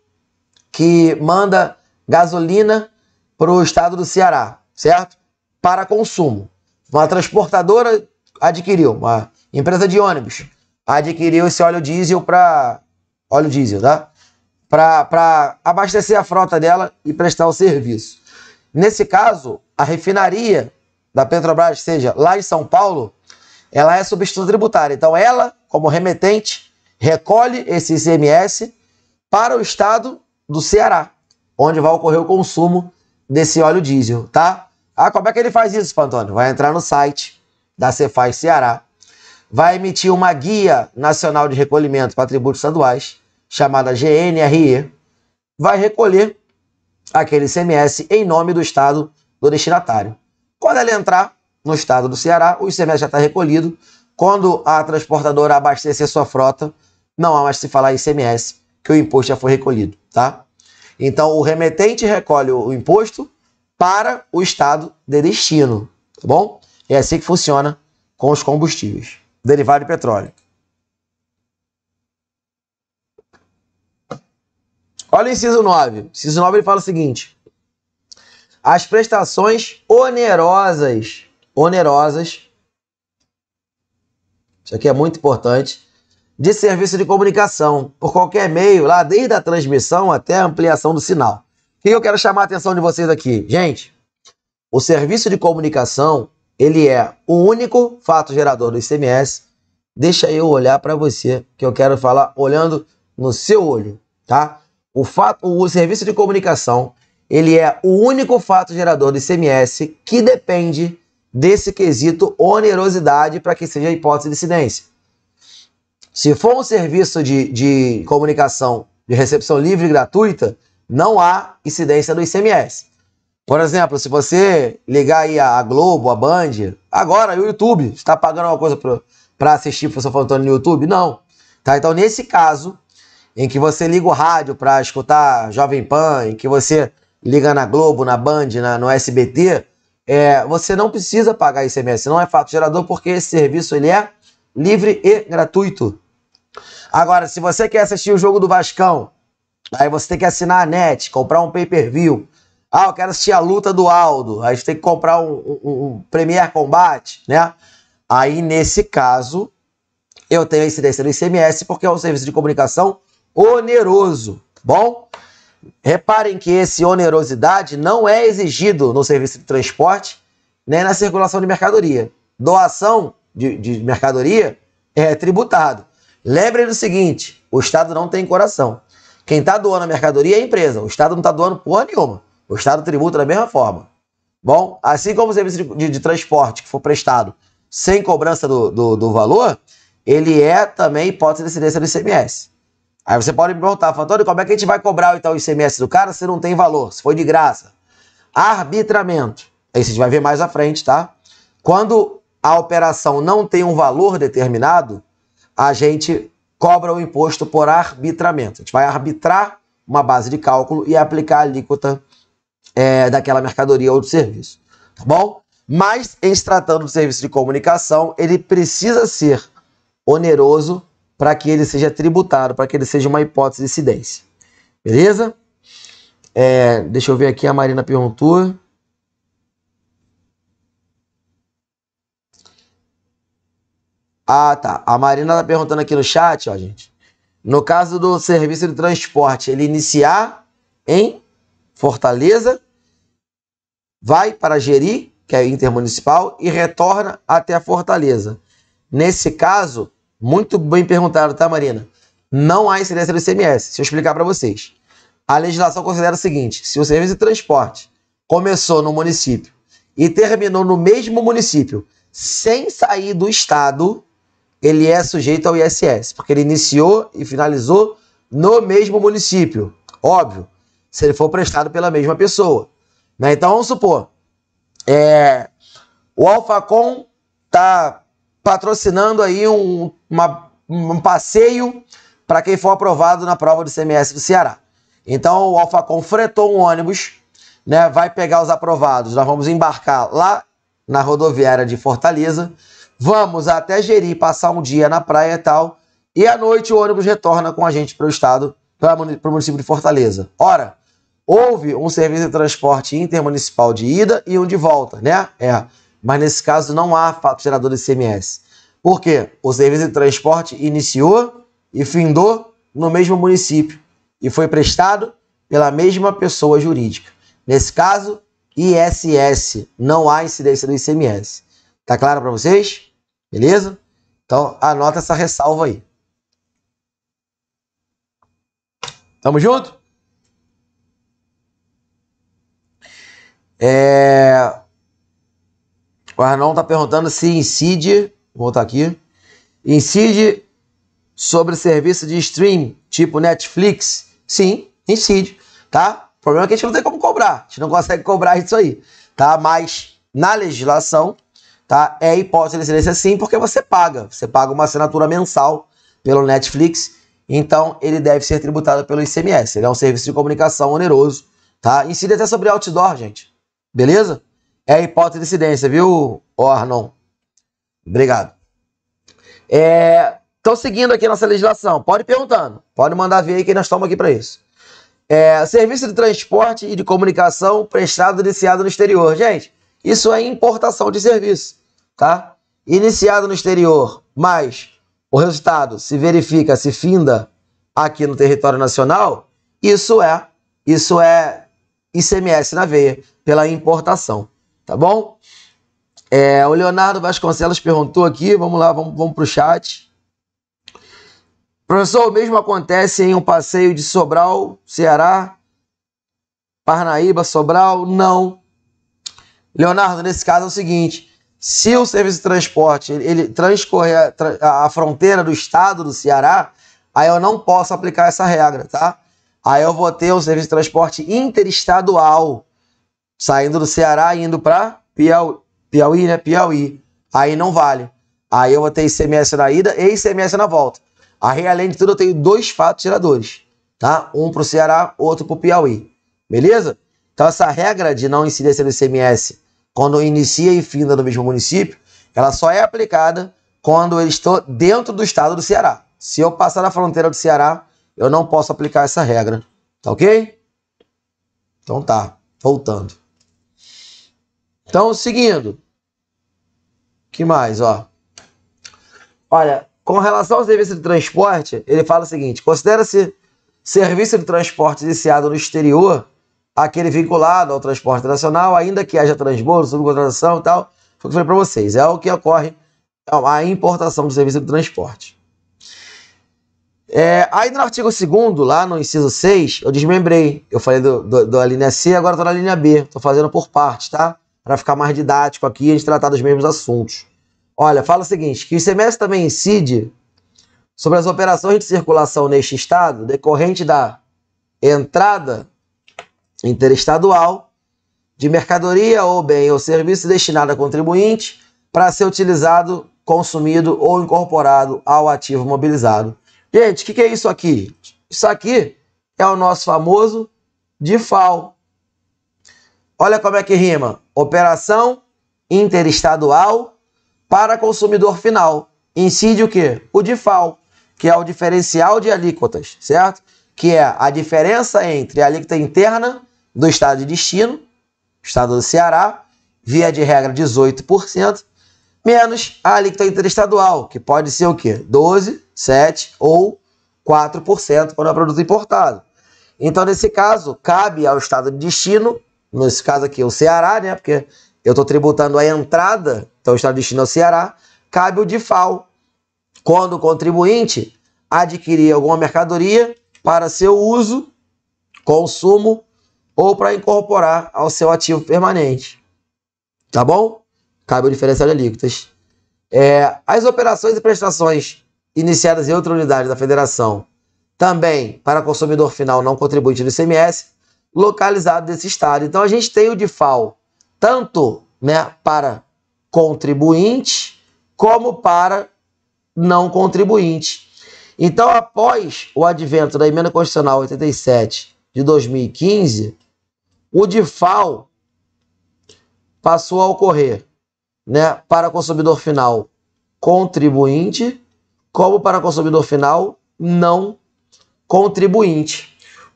que manda gasolina para o estado do Ceará, certo? Para consumo. Uma transportadora adquiriu, uma empresa de ônibus adquiriu esse óleo diesel para óleo diesel, tá? Para abastecer a frota dela e prestar o serviço. Nesse caso, a refinaria da Petrobras, seja lá em São Paulo, ela é substituta tributária. Então, ela, como remetente, recolhe esse ICMS para o estado do Ceará, onde vai ocorrer o consumo desse óleo diesel, tá? Ah, como é que ele faz isso, Pantônio? Vai entrar no site da Cefaz Ceará, vai emitir uma guia nacional de recolhimento para tributos estaduais, chamada GNRE, vai recolher aquele ICMS em nome do estado do destinatário. Quando ela entrar no estado do Ceará, o ICMS já está recolhido. Quando a transportadora abastecer sua frota, não há mais se falar ICMS, que o imposto já foi recolhido, tá? Então, o remetente recolhe o imposto para o estado de destino, tá bom? É assim que funciona com os combustíveis, derivado de petróleo. Olha o inciso 9. O inciso 9 ele fala o seguinte: as prestações onerosas onerosas. Isso aqui é muito importante. De serviço de comunicação, por qualquer meio, lá desde a transmissão até a ampliação do sinal. O que eu quero chamar a atenção de vocês aqui? Gente, o serviço de comunicação, ele é o único fato gerador do ICMS. Deixa eu olhar para você, que eu quero falar olhando no seu olho, tá? O, fato, o serviço de comunicação, ele é o único fato gerador do ICMS que depende desse quesito onerosidade para que seja hipótese de incidência. Se for um serviço de, de comunicação de recepção livre e gratuita, não há incidência do ICMS. Por exemplo, se você ligar aí a Globo, a Band, agora o YouTube, está pagando alguma coisa para assistir o professor Fantoni no YouTube? Não. Tá? Então, nesse caso, em que você liga o rádio para escutar Jovem Pan, em que você liga na Globo, na Band, na, no SBT, é, você não precisa pagar ICMS, não é fato gerador, porque esse serviço ele é livre e gratuito. Agora, se você quer assistir o jogo do Vascão, aí você tem que assinar a net, comprar um pay-per-view. Ah, eu quero assistir a luta do Aldo, aí você tem que comprar um, um, um Premier Combate, né? Aí, nesse caso, eu tenho a incidência do ICMS porque é um serviço de comunicação oneroso, bom? Reparem que esse onerosidade não é exigido no serviço de transporte nem na circulação de mercadoria. Doação de, de mercadoria é tributado. Lembrem do seguinte: o Estado não tem coração. Quem está doando a mercadoria é a empresa. O Estado não está doando porra nenhuma. O Estado tributa da mesma forma. Bom, assim como o serviço de, de transporte que for prestado sem cobrança do, do, do valor, ele é também hipótese de incidência do ICMS. Aí você pode me perguntar, Antônio, como é que a gente vai cobrar então, o ICMS do cara se não tem valor, se foi de graça? Arbitramento. Aí a gente vai ver mais à frente, tá? Quando a operação não tem um valor determinado, a gente cobra o imposto por arbitramento. A gente vai arbitrar uma base de cálculo e aplicar a alíquota é, daquela mercadoria ou do serviço. Tá bom? Mas, em se tratando do serviço de comunicação, ele precisa ser oneroso para que ele seja tributado, para que ele seja uma hipótese de incidência. Beleza? É, deixa eu ver aqui, a Marina perguntou. Ah, tá. A Marina tá perguntando aqui no chat, ó, gente. No caso do serviço de transporte, ele iniciar em Fortaleza, vai para Jeri, que é intermunicipal, e retorna até a Fortaleza. Nesse caso, muito bem perguntado, tá, Marina? Não há incidência do ICMS. Deixa eu explicar para vocês. A legislação considera o seguinte: se o serviço de transporte começou no município e terminou no mesmo município, sem sair do estado, ele é sujeito ao ISS, porque ele iniciou e finalizou no mesmo município. Óbvio, se ele for prestado pela mesma pessoa. Né? Então, vamos supor, é, o Alfacom está patrocinando aí um, uma, um passeio para quem for aprovado na prova do CMS do Ceará. Então o Alfacom fretou um ônibus, né, vai pegar os aprovados. Nós vamos embarcar lá na rodoviária de Fortaleza, vamos até Jeri, passar um dia na praia e tal, e à noite o ônibus retorna com a gente para o estado, para o município de Fortaleza. Ora, houve um serviço de transporte intermunicipal de ida e um de volta, né? É mas nesse caso não há fato gerador do ICMS. Por quê? O serviço de transporte iniciou e findou no mesmo município e foi prestado pela mesma pessoa jurídica. Nesse caso, ISS, não há incidência do ICMS. Tá claro para vocês? Beleza? Então, anota essa ressalva aí. Tamo junto? É... O Arnon está perguntando se incide, vou voltar aqui, incide sobre serviço de stream, tipo Netflix? Sim, incide, tá? O problema é que a gente não tem como cobrar, a gente não consegue cobrar isso aí, tá? Mas na legislação, tá? É hipótese de excelência sim, porque você paga, você paga uma assinatura mensal pelo Netflix, então ele deve ser tributado pelo ICMS. Ele é um serviço de comunicação oneroso, tá? Incide é até sobre outdoor, gente. Beleza? É a hipótese de incidência, viu, Ornon? Obrigado. É, seguindo aqui nossa legislação, pode ir perguntando, pode mandar ver aí que nós estamos aqui para isso. É, serviço de transporte e de comunicação prestado iniciado no exterior. Gente, isso é importação de serviço, tá? Iniciado no exterior, mas o resultado se verifica, se finda aqui no território nacional, isso é, isso é ICMS na veia, pela importação. Tá bom? É, o Leonardo Vasconcelos perguntou aqui, vamos lá, vamos, vamos para o chat. Professor, o mesmo acontece em um passeio de Sobral, Ceará, Parnaíba, Sobral? Não. Leonardo, nesse caso é o seguinte: se o serviço de transporte ele, transcorrer a, a, fronteira do estado do Ceará, aí eu não posso aplicar essa regra, tá? Aí eu vou ter um serviço de transporte interestadual saindo do Ceará e indo para Piauí, né? Piauí. Aí não vale. Aí eu vou ter ICMS na ida e ICMS na volta. Aí, além de tudo, eu tenho dois fatos tiradores, tá? Um para o Ceará, outro para o Piauí. Beleza? Então, essa regra de não incidência do ICMS quando inicia e finda no mesmo município, ela só é aplicada quando eu estou dentro do estado do Ceará. Se eu passar na fronteira do Ceará, eu não posso aplicar essa regra. Tá ok? Então tá, voltando. Então, seguindo. que mais, ó? Olha, com relação ao serviço de transporte, ele fala o seguinte: considera-se serviço de transporte iniciado no exterior aquele vinculado ao transporte nacional, ainda que haja transbordo, subcontratação e tal. Foi o que eu falei para vocês. É o que ocorre então, a importação do serviço de transporte. É, aí no artigo 2 lá no inciso 6, eu desmembrei. Eu falei do, da linha C, agora estou na linha B. Estou fazendo por parte, tá? para ficar mais didático aqui e a gente tratar dos mesmos assuntos. Olha, fala o seguinte, que o ICMS também incide sobre as operações de circulação neste estado decorrente da entrada interestadual de mercadoria ou bem ou serviço destinado a contribuinte para ser utilizado, consumido ou incorporado ao ativo mobilizado. Gente, o que, que, é isso aqui? Isso aqui é o nosso famoso DIFAL. Olha como é que rima operação interestadual para consumidor final. Incide o que? O DIFAL, que é o diferencial de alíquotas, certo? Que é a diferença entre a alíquota interna do estado de destino, estado do Ceará, via de regra 18%, menos a alíquota interestadual, que pode ser o quê? 12, 7 ou 4% quando é produto importado. Então, nesse caso, cabe ao estado de destino nesse caso aqui, o Ceará, né? Porque eu estou tributando a entrada, então o Estado destino ao é Ceará, cabe o DIFAL, quando o contribuinte adquirir alguma mercadoria para seu uso, consumo ou para incorporar ao seu ativo permanente. Tá bom? Cabe o diferencial de alíquotas. É, as operações e prestações iniciadas em outra unidade da federação, também para consumidor final não contribuinte do ICMS, localizado desse estado. Então a gente tem o DIFAL tanto né, para contribuinte como para não contribuinte. Então, após o advento da emenda constitucional 87 de 2015, o DIFAL passou a ocorrer né, para consumidor final contribuinte, como para consumidor final não contribuinte.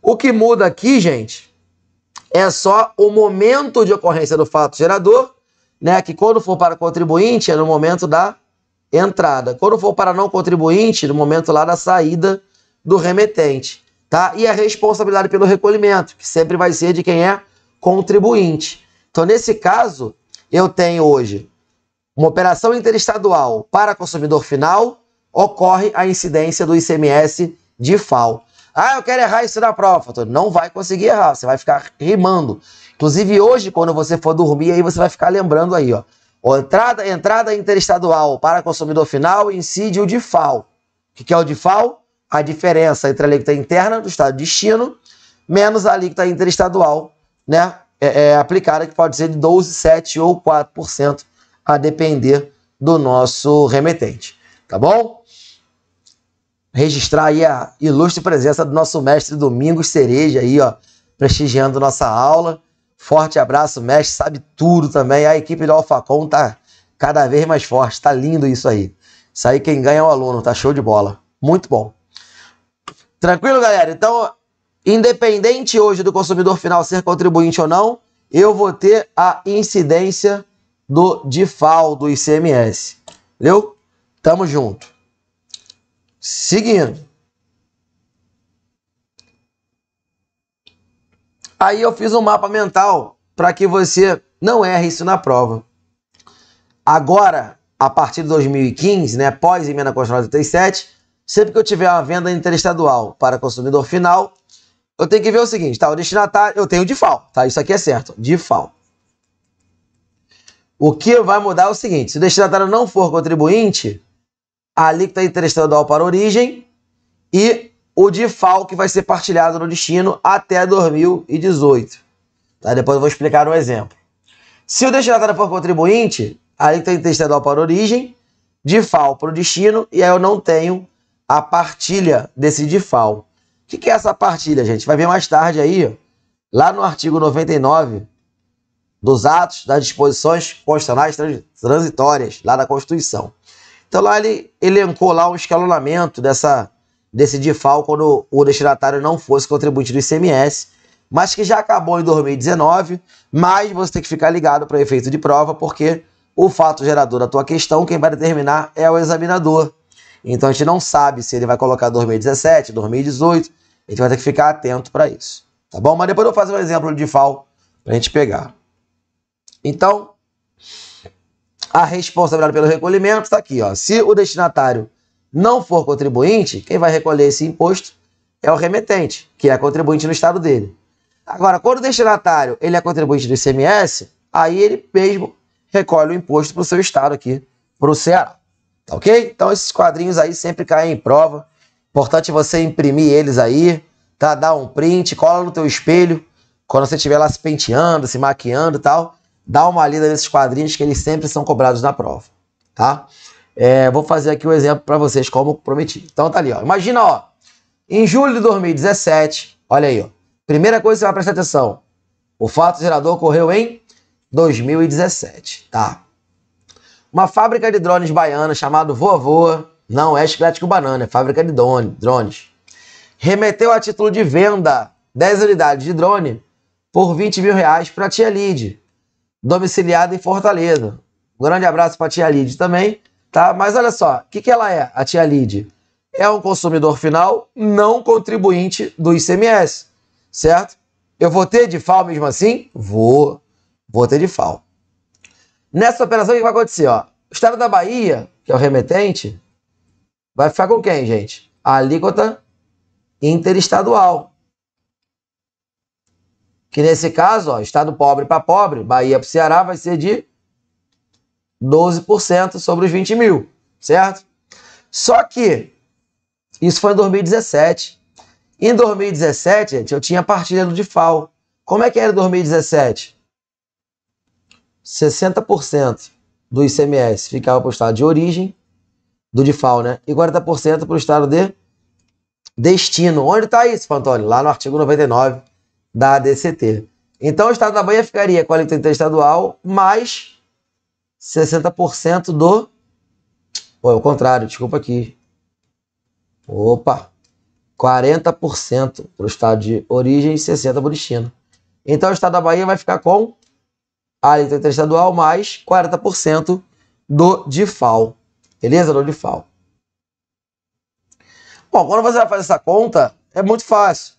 O que muda aqui, gente, é só o momento de ocorrência do fato gerador, né? Que quando for para contribuinte é no momento da entrada. Quando for para não contribuinte, no momento lá da saída do remetente, tá? E a responsabilidade pelo recolhimento, que sempre vai ser de quem é contribuinte. Então, nesse caso, eu tenho hoje uma operação interestadual para consumidor final, ocorre a incidência do ICMS de falta. Ah, eu quero errar isso na prova. Tu não vai conseguir errar, você vai ficar rimando. Inclusive hoje, quando você for dormir, aí você vai ficar lembrando aí, ó. Entrada, entrada interestadual para consumidor final incide o DIFAL. O que é o DIFAL? A diferença entre a alíquota interna do estado de destino menos a alíquota interestadual né, é, é aplicada, que pode ser de 12, 7 ou 4%, a depender do nosso remetente. Tá bom? registrar aí a ilustre presença do nosso mestre Domingos Cereja aí, ó, prestigiando nossa aula. Forte abraço, mestre, sabe tudo também. A equipe do Alfacom tá cada vez mais forte, tá lindo isso aí. Isso aí quem ganha é o aluno, tá show de bola. Muito bom. Tranquilo, galera? Então, independente hoje do consumidor final ser contribuinte ou não, eu vou ter a incidência do DIFAL do ICMS. Entendeu? Tamo junto. Seguindo. Aí eu fiz um mapa mental para que você não erre isso na prova. Agora, a partir de 2015, né, pós emenda constitucional 37, sempre que eu tiver uma venda interestadual para consumidor final, eu tenho que ver o seguinte, tá? O destinatário, eu tenho de DIFAL, tá? Isso aqui é certo, DIFAL. O que vai mudar é o seguinte, se o destinatário não for contribuinte, Tá a alíquota interestadual para origem e o DIFAL que vai ser partilhado no destino até 2018. Tá? Depois eu vou explicar um exemplo. Se o destinatário for contribuinte, tá a alíquota interestadual para origem, DIFAL para o destino, e aí eu não tenho a partilha desse DIFAL. O que, é essa partilha, gente? Vai ver mais tarde aí, lá no artigo 99 dos atos das disposições constitucionais transitórias, lá da Constituição. Então lá ele elencou lá um escalonamento dessa, desse DIFAL quando o destinatário não fosse contribuinte do ICMS, mas que já acabou em 2019, mas você tem que ficar ligado para o efeito de prova, porque o fato gerador da tua questão, quem vai determinar é o examinador. Então a gente não sabe se ele vai colocar 2017, 2018, a gente vai ter que ficar atento para isso, tá bom? Mas depois eu vou fazer um exemplo de DIFAL para a gente pegar. Então, a responsabilidade pelo recolhimento está aqui. Ó. Se o destinatário não for contribuinte, quem vai recolher esse imposto é o remetente, que é contribuinte no estado dele. Agora, quando o destinatário ele é contribuinte do ICMS, aí ele mesmo recolhe o imposto para o seu estado aqui, para o Ceará. Tá ok? Então esses quadrinhos aí sempre caem em prova. Importante você imprimir eles aí, tá? Dá um print, cola no teu espelho. Quando você estiver lá se penteando, se maquiando e tal, dá uma lida nesses quadrinhos que eles sempre são cobrados na prova, tá? É, vou fazer aqui o um exemplo para vocês como prometi. Então tá ali, ó. Imagina, ó, em julho de 2017, olha aí, ó. Primeira coisa que você vai prestar atenção, o fato gerador ocorreu em 2017, tá? Uma fábrica de drones baiana chamada Voa Voa, não é chiclete com banana, é fábrica de drones, remeteu a título de venda 10 unidades de drone por 20 mil reais para a tia Lide domiciliada em Fortaleza. Um grande abraço para a tia Lid também, tá? Mas olha só, o que, que ela é, a tia Lid? É um consumidor final não contribuinte do ICMS, certo? Eu vou ter de FAO mesmo assim? Vou. Vou ter de FAO. Nessa operação, o que vai acontecer? Ó? O Estado da Bahia, que é o remetente, vai ficar com quem, gente? A alíquota interestadual. Que nesse caso, ó, estado pobre para pobre, Bahia para o Ceará vai ser de 12% sobre os 20 mil, certo? Só que isso foi em 2017. Em 2017, gente, eu tinha partilha do DIFAL. Como é que era 2017? 60% do ICMS ficava para o estado de origem, do DIFAL, né? E 40% para o estado de destino. Onde está isso, Fantoni? Lá no artigo 99 da ADCT. Então o estado da Bahia ficaria com a alíquota estadual mais 60% do. Pô, é o contrário, desculpa aqui. Opa! 40% para o estado de origem e 60% para o destino. Então o estado da Bahia vai ficar com a alíquota estadual mais 40% do DIFAL. Beleza? Do DIFAL. Bom, quando você vai fazer essa conta, é muito fácil.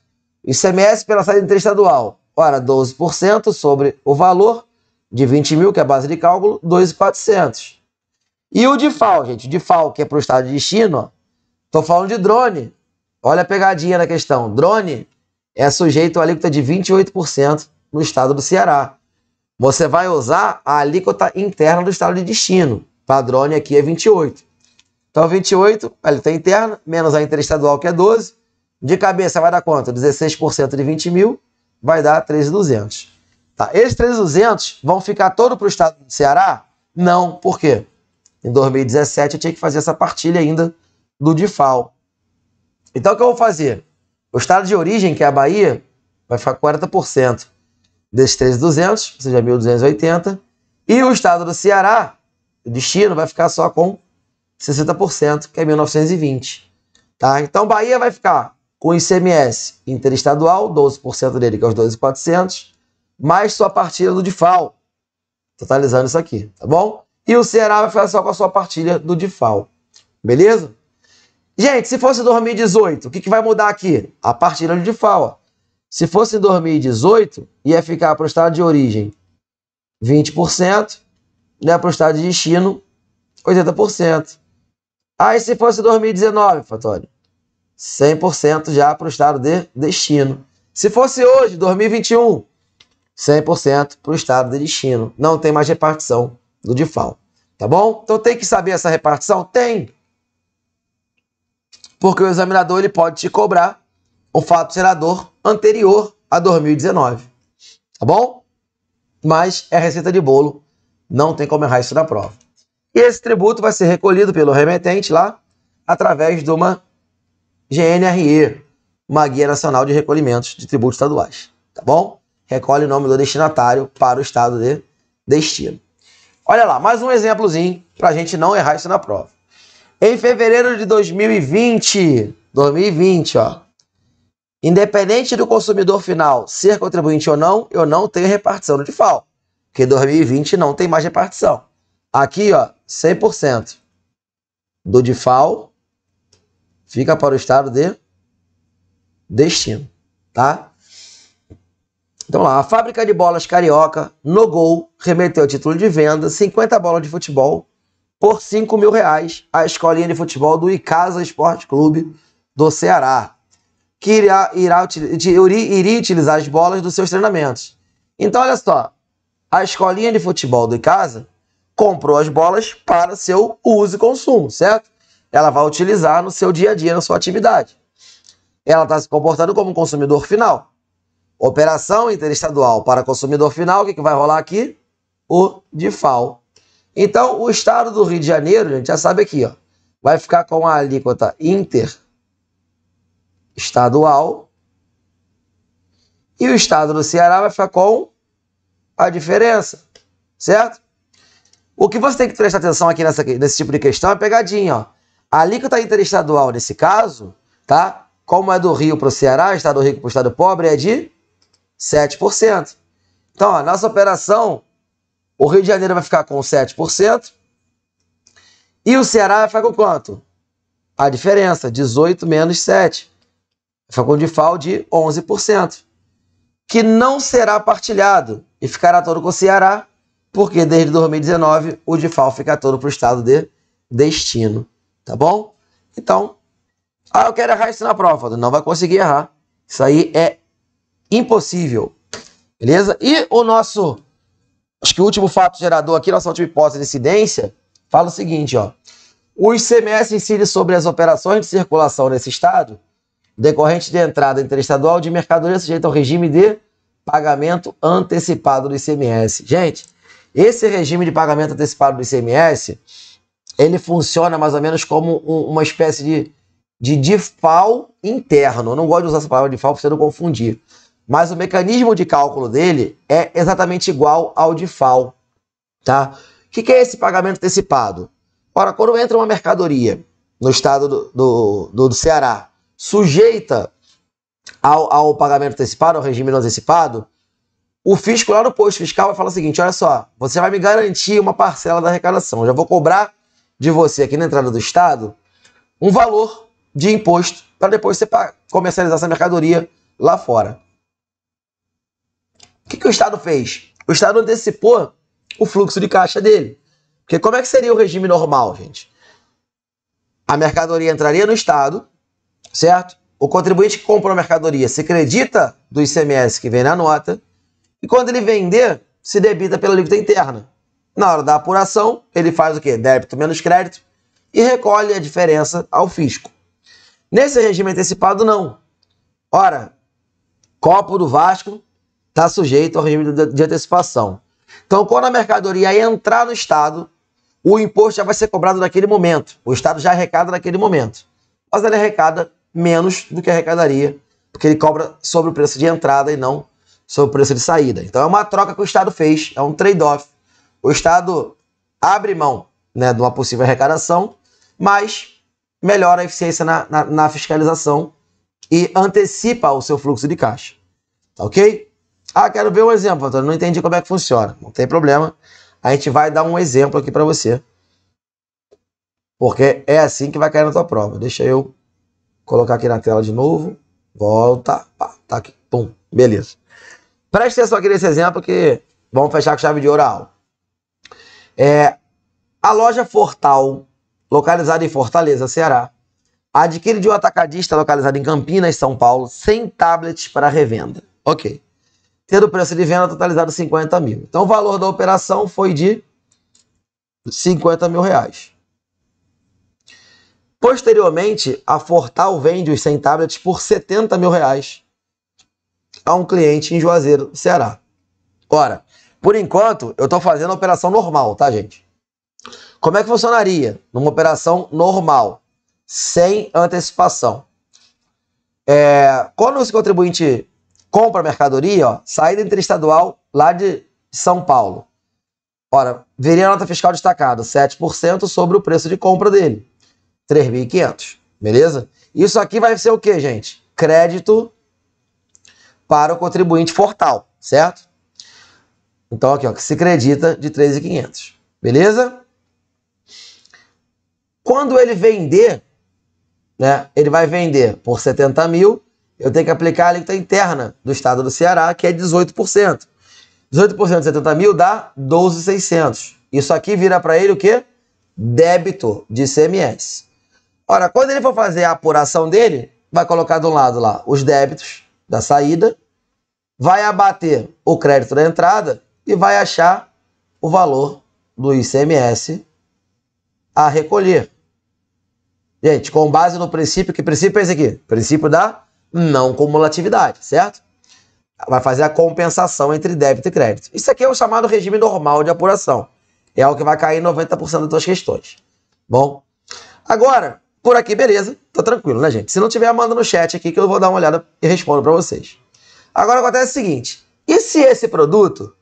ICMS pela saída interestadual, ora 12% sobre o valor de 20 mil, que é a base de cálculo, 2,400. E o DIFAL, gente, DIFAL que é para o estado de destino, estou tô falando de drone. Olha a pegadinha na questão. Drone é sujeito a alíquota de 28% no estado do Ceará. Você vai usar a alíquota interna do estado de destino. Para drone aqui é 28. Então 28, a alíquota interna, menos a interestadual que é 12, de cabeça vai dar quanto? 16% de 20 mil vai dar 3,200. Tá, esses 3,200 vão ficar todo para o estado do Ceará? Não, por quê? Em 2017 eu tinha que fazer essa partilha ainda do DIFAL. Então o que eu vou fazer? O estado de origem, que é a Bahia, vai ficar 40% desses 3,200, ou seja, 1.280. E o estado do Ceará, o destino, vai ficar só com 60%, que é 1.920. Tá? Então Bahia vai ficar com ICMS interestadual, 12% dele, que é os 12,400, mais sua partilha do DIFAL, totalizando isso aqui, tá bom? E o Ceará vai ficar só com a sua partilha do DIFAL, beleza? Gente, se fosse 2018, o que, que vai mudar aqui? A partilha do DIFAL, ó. Se fosse 2018, ia ficar para o estado de origem 20%, né, para o estado de destino 80%. Aí se fosse 2019, Fatório, 100% já para o estado de destino. Se fosse hoje, 2021, 100% para o estado de destino. Não tem mais repartição do DIFAL. Tá bom? Então tem que saber essa repartição? Tem. Porque o examinador ele pode te cobrar um fato gerador anterior a 2019. Tá bom? Mas é receita de bolo. Não tem como errar isso na prova. E esse tributo vai ser recolhido pelo remetente lá através de uma GNRE, uma guia nacional de recolhimentos de tributos estaduais, tá bom? Recolhe o nome do destinatário para o estado de destino. Olha lá, mais um exemplozinho para a gente não errar isso na prova. Em fevereiro de 2020, 2020, ó. Independente do consumidor final ser contribuinte ou não, eu não tenho repartição no DIFAL, porque 2020 não tem mais repartição. Aqui, ó, 100% do DIFAL fica para o estado de destino, tá? Então lá, a fábrica de bolas carioca, no gol, remeteu o título de venda, 50 bolas de futebol por 5 mil reais à escolinha de futebol do Icasa Esporte Clube do Ceará, que irá, irá, iria utilizar as bolas dos seus treinamentos. Então olha só, a escolinha de futebol do Icasa comprou as bolas para seu uso e consumo, certo? ela vai utilizar no seu dia a dia, na sua atividade. Ela está se comportando como um consumidor final. Operação interestadual para consumidor final, o que, que vai rolar aqui? O DIFAL. Então, o estado do Rio de Janeiro, a gente já sabe aqui, ó, vai ficar com a alíquota interestadual e o estado do Ceará vai ficar com a diferença, certo? O que você tem que prestar atenção aqui nessa, nesse tipo de questão é pegadinha, ó. A alíquota tá interestadual, nesse caso, tá? Como é do Rio para o Ceará, estado rico para o estado pobre, é de 7%. Então, a nossa operação, o Rio de Janeiro vai ficar com 7%. E o Ceará vai ficar com quanto? A diferença, 18 menos 7. Ficou com o default de 11%. Que não será partilhado e ficará todo com o Ceará, porque desde 2019 o default fica todo para o estado de destino. Tá bom? Então, ah, eu quero errar isso na prova. Não vai conseguir errar. Isso aí é impossível. Beleza? E o nosso, acho que o último fato gerador aqui, nossa última hipótese de incidência, fala o seguinte, ó. O ICMS incide sobre as operações de circulação nesse estado, decorrente de entrada interestadual de mercadoria sujeita ao regime de pagamento antecipado do ICMS. Gente, esse regime de pagamento antecipado do ICMS ele funciona mais ou menos como um, uma espécie de, de DIFAL interno. Eu não gosto de usar essa palavra DIFAL para você não confundir. Mas o mecanismo de cálculo dele é exatamente igual ao DIFAL. Tá? O que, que é esse pagamento antecipado? Ora, quando entra uma mercadoria no estado do, do, do, Ceará, sujeita ao, ao, pagamento antecipado, ao regime antecipado, o fisco lá no posto fiscal vai falar o seguinte: olha só, você vai me garantir uma parcela da arrecadação, eu já vou cobrar de você aqui na entrada do Estado um valor de imposto para depois você comercializar essa mercadoria lá fora. O que, que o Estado fez? O Estado antecipou o fluxo de caixa dele. Porque como é que seria o regime normal, gente? A mercadoria entraria no Estado, certo? O contribuinte que comprou a mercadoria se credita do ICMS que vem na nota, e quando ele vender, se debita pela alíquota interna. Na hora da apuração, ele faz o que? Débito menos crédito e recolhe a diferença ao fisco. Nesse regime antecipado, não. Ora, copo do Vasco está sujeito ao regime de antecipação. Então, quando a mercadoria entrar no Estado, o imposto já vai ser cobrado naquele momento. O Estado já arrecada naquele momento. Mas ele arrecada menos do que arrecadaria, porque ele cobra sobre o preço de entrada e não sobre o preço de saída. Então, é uma troca que o Estado fez, é um trade-off o Estado abre mão né, de uma possível arrecadação, mas melhora a eficiência na, na, na fiscalização e antecipa o seu fluxo de caixa. Tá ok? Ah, quero ver um exemplo, Antônio. Não entendi como é que funciona. Não tem problema. A gente vai dar um exemplo aqui para você. Porque é assim que vai cair na tua prova. Deixa eu colocar aqui na tela de novo. Volta. Pá, tá aqui. Pum. Beleza. Preste atenção aqui nesse exemplo que vamos fechar com chave de ouro a aula. É, a loja Fortal, localizada em Fortaleza, Ceará, adquire de um atacadista localizado em Campinas, São Paulo, 100 tablets para revenda. Ok. Tendo o preço de venda totalizado 50 mil. Então o valor da operação foi de 50 mil reais. Posteriormente, a Fortal vende os 100 tablets por 70 mil reais a um cliente em Juazeiro, Ceará. Ora, por enquanto, eu estou fazendo a operação normal, tá, gente? Como é que funcionaria numa operação normal, sem antecipação? É, quando esse contribuinte compra mercadoria, ó, saída interestadual lá de São Paulo. Ora, viria a nota fiscal destacada, 7% sobre o preço de compra dele, 3.500, beleza? Isso aqui vai ser o que, gente? Crédito para o contribuinte fortal, certo? Então, aqui, ó, que se acredita de 3,500. Beleza? Quando ele vender, né, ele vai vender por 70 mil, eu tenho que aplicar a alíquota interna do estado do Ceará, que é 18%. 18% de 70 mil dá 12,600. Isso aqui vira para ele o quê? Débito de ICMS. Ora, quando ele for fazer a apuração dele, vai colocar do lado lá os débitos da saída, vai abater o crédito da entrada e vai achar o valor do ICMS a recolher. Gente, com base no princípio, que princípio é esse aqui? Princípio da não cumulatividade, certo? Vai fazer a compensação entre débito e crédito. Isso aqui é o chamado regime normal de apuração. É o que vai cair 90% das tuas questões. Bom, agora, por aqui, beleza. Tá tranquilo, né, gente? Se não tiver, manda no chat aqui que eu vou dar uma olhada e respondo para vocês. Agora acontece o seguinte. E se esse produto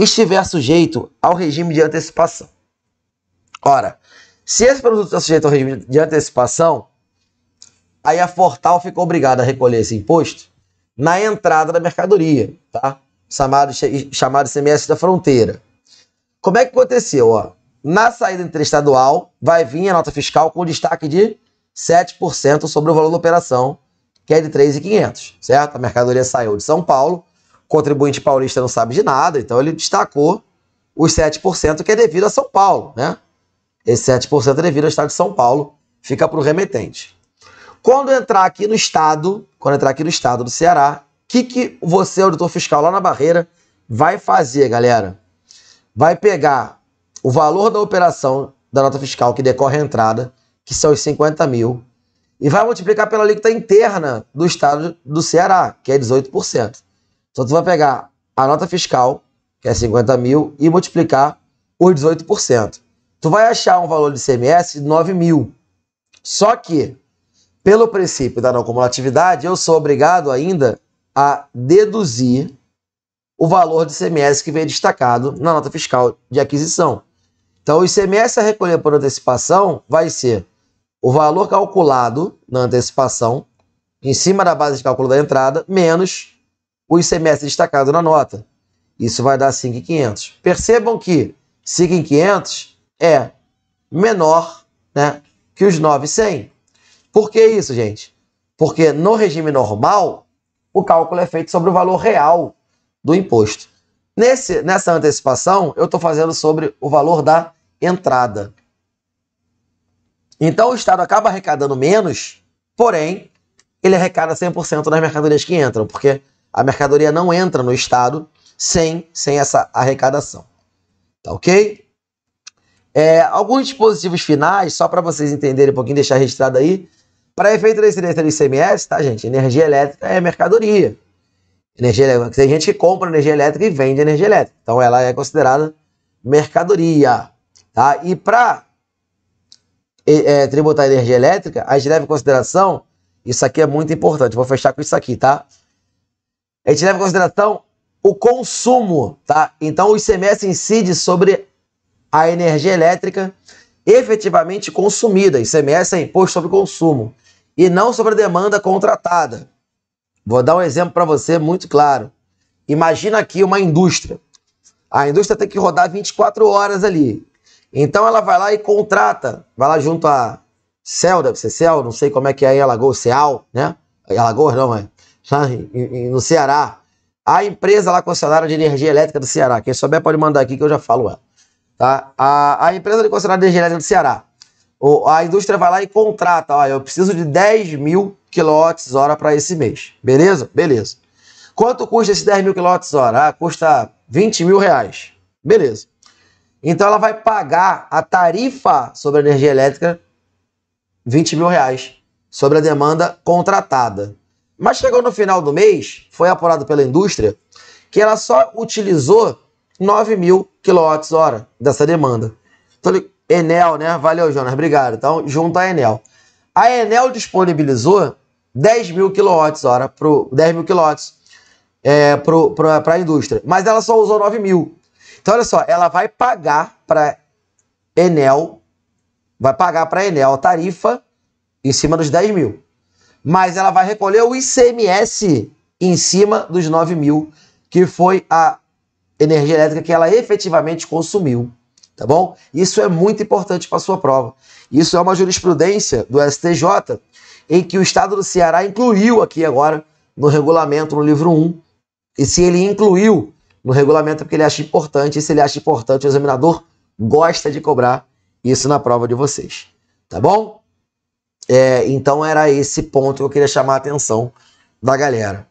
estiver é sujeito ao regime de antecipação. Ora, se esse produto está sujeito ao regime de antecipação, aí a Fortal fica obrigada a recolher esse imposto na entrada da mercadoria, tá? Chamado, chamado ICMS da fronteira. Como é que aconteceu? Ó? Na saída interestadual, vai vir a nota fiscal com destaque de 7% sobre o valor da operação, que é de 3.500, certo? A mercadoria saiu de São Paulo, contribuinte paulista não sabe de nada, então ele destacou os 7% que é devido a São Paulo, né? Esse 7% é devido ao estado de São Paulo, fica para o remetente. Quando entrar aqui no estado, quando entrar aqui no estado do Ceará, o que, que você, auditor fiscal lá na barreira, vai fazer, galera? Vai pegar o valor da operação da nota fiscal que decorre a entrada, que são os 50 mil, e vai multiplicar pela alíquota interna do estado do Ceará, que é 18%. Então, tu vai pegar a nota fiscal, que é 50 mil, e multiplicar por 18%. Tu vai achar um valor de CMS de 9 mil. Só que, pelo princípio da não cumulatividade, eu sou obrigado ainda a deduzir o valor de CMS que vem destacado na nota fiscal de aquisição. Então, o ICMS a recolher por antecipação vai ser o valor calculado na antecipação, em cima da base de cálculo da entrada, menos o ICMS destacado na nota. Isso vai dar 5,500. Percebam que 5,500 é menor né, que os 9,100. Por que isso, gente? Porque no regime normal, o cálculo é feito sobre o valor real do imposto. Nesse, nessa antecipação, eu estou fazendo sobre o valor da entrada. Então, o Estado acaba arrecadando menos, porém, ele arrecada 100% das mercadorias que entram, porque a mercadoria não entra no Estado sem, sem essa arrecadação. Tá ok? É, alguns dispositivos finais, só para vocês entenderem um pouquinho, deixar registrado aí. Para efeito da incidência do ICMS, tá, gente? Energia elétrica é mercadoria. Energia elétrica. Tem gente que compra energia elétrica e vende energia elétrica. Então ela é considerada mercadoria. Tá? E para é, tributar a energia elétrica, a gente leva em consideração. Isso aqui é muito importante. Vou fechar com isso aqui, tá? a gente leva em consideração o consumo, tá? Então o ICMS incide sobre a energia elétrica efetivamente consumida. ICMS é imposto sobre consumo e não sobre a demanda contratada. Vou dar um exemplo para você muito claro. Imagina aqui uma indústria. A indústria tem que rodar 24 horas ali. Então ela vai lá e contrata, vai lá junto a Cel, deve ser Cel, não sei como é que é em Alagoas, Ceal, né? Alagoas não, é no Ceará. A empresa lá concessionária de energia elétrica do Ceará. Quem souber pode mandar aqui que eu já falo ela. Tá? A, a empresa de concessionária de energia elétrica do Ceará. O, a indústria vai lá e contrata. Olha, eu preciso de 10 mil quilowatts hora para esse mês. Beleza? Beleza. Quanto custa esse 10 mil quilowatts hora? Ah, custa 20 mil reais. Beleza. Então ela vai pagar a tarifa sobre a energia elétrica 20 mil reais sobre a demanda contratada. Mas chegou no final do mês, foi apurado pela indústria, que ela só utilizou 9 mil kWh dessa demanda. Então, Enel, né? Valeu, Jonas, obrigado. Então, junto a Enel. A Enel disponibilizou 10 mil kWh, para 10 mil kW é, para a indústria, mas ela só usou 9 mil. Então, olha só, ela vai pagar para Enel, vai pagar para Enel a tarifa em cima dos 10 mil mas ela vai recolher o ICMS em cima dos 9 mil, que foi a energia elétrica que ela efetivamente consumiu. Tá bom? Isso é muito importante para sua prova. Isso é uma jurisprudência do STJ em que o Estado do Ceará incluiu aqui agora no regulamento, no livro 1. E se ele incluiu no regulamento é porque ele acha importante, e se ele acha importante, o examinador gosta de cobrar isso na prova de vocês. Tá bom? É, então era esse ponto que eu queria chamar a atenção da galera.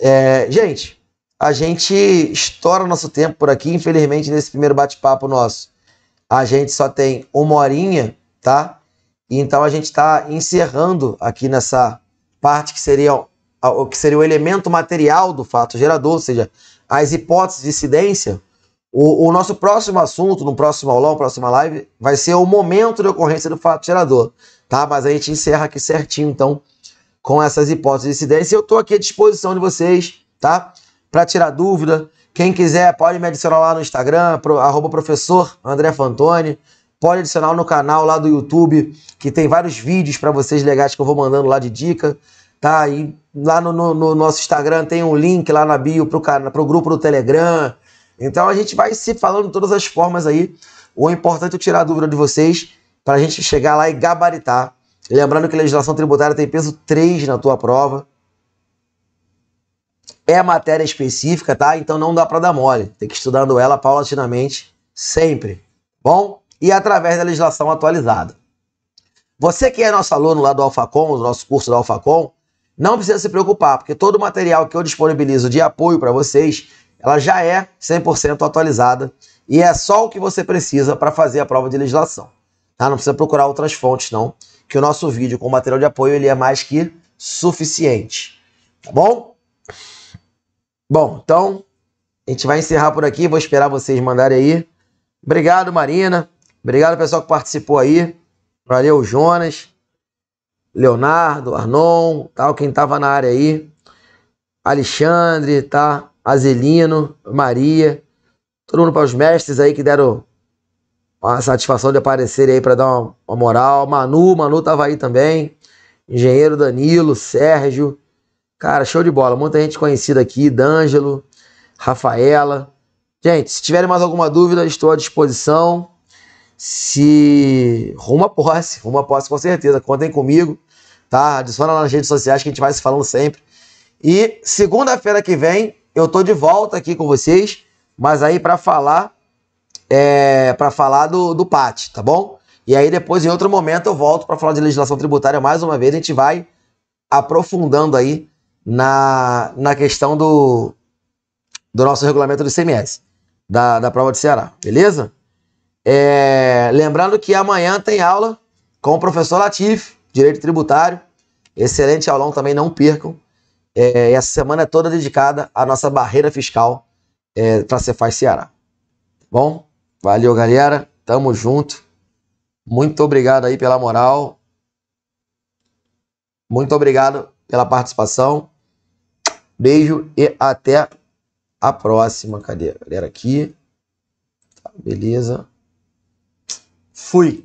É, gente, a gente estoura nosso tempo por aqui. Infelizmente, nesse primeiro bate-papo nosso, a gente só tem uma horinha, tá? Então a gente está encerrando aqui nessa parte que seria, o que seria o elemento material do fato gerador, ou seja, as hipóteses de incidência o, o, nosso próximo assunto, no próximo aulão, próxima live, vai ser o momento de ocorrência do fato gerador, tá? Mas a gente encerra aqui certinho, então, com essas hipóteses e incidência. Eu estou aqui à disposição de vocês, tá? Para tirar dúvida. Quem quiser pode me adicionar lá no Instagram, pro, arroba professor André Fantoni. Pode adicionar no canal lá do YouTube, que tem vários vídeos para vocês legais que eu vou mandando lá de dica, tá? E lá no, no, no nosso Instagram tem um link lá na bio para o grupo do Telegram, então a gente vai se falando de todas as formas aí. O importante é tirar a dúvida de vocês para a gente chegar lá e gabaritar. Lembrando que a legislação tributária tem peso 3 na tua prova. É matéria específica, tá? Então não dá para dar mole. Tem que ir estudando ela paulatinamente, sempre. Bom, e através da legislação atualizada. Você que é nosso aluno lá do Alfacom, do nosso curso do Alfacom, não precisa se preocupar, porque todo o material que eu disponibilizo de apoio para vocês ela já é 100% atualizada e é só o que você precisa para fazer a prova de legislação. Tá? Não precisa procurar outras fontes, não, que o nosso vídeo com material de apoio ele é mais que suficiente. Tá bom? Bom, então a gente vai encerrar por aqui. Vou esperar vocês mandarem aí. Obrigado, Marina. Obrigado, pessoal que participou aí. Valeu, Jonas, Leonardo, Arnon, tal, quem tava na área aí. Alexandre, tá? Azelino, Maria, todo mundo para os mestres aí que deram a satisfação de aparecer aí para dar uma, uma, moral. Manu, Manu tava aí também. Engenheiro Danilo, Sérgio. Cara, show de bola. Muita gente conhecida aqui. D'Angelo, Rafaela. Gente, se tiverem mais alguma dúvida, estou à disposição. Se rumo à posse, rumo à posse com certeza. Contem comigo, tá? Adiciona lá nas redes sociais que a gente vai se falando sempre. E segunda-feira que vem eu tô de volta aqui com vocês, mas aí para falar é, para falar do, do PAT, tá bom? E aí depois, em outro momento, eu volto para falar de legislação tributária mais uma vez. A gente vai aprofundando aí na, na questão do, do nosso regulamento do ICMS, da, da prova de Ceará, beleza? É, lembrando que amanhã tem aula com o professor Latif, Direito Tributário. Excelente aulão também, não percam. É, essa semana é toda dedicada à nossa barreira fiscal é, para Cefaz Ceará. Tá bom? Valeu, galera. Tamo junto. Muito obrigado aí pela moral. Muito obrigado pela participação. Beijo e até a próxima. Cadê a galera aqui? Tá, beleza. Fui.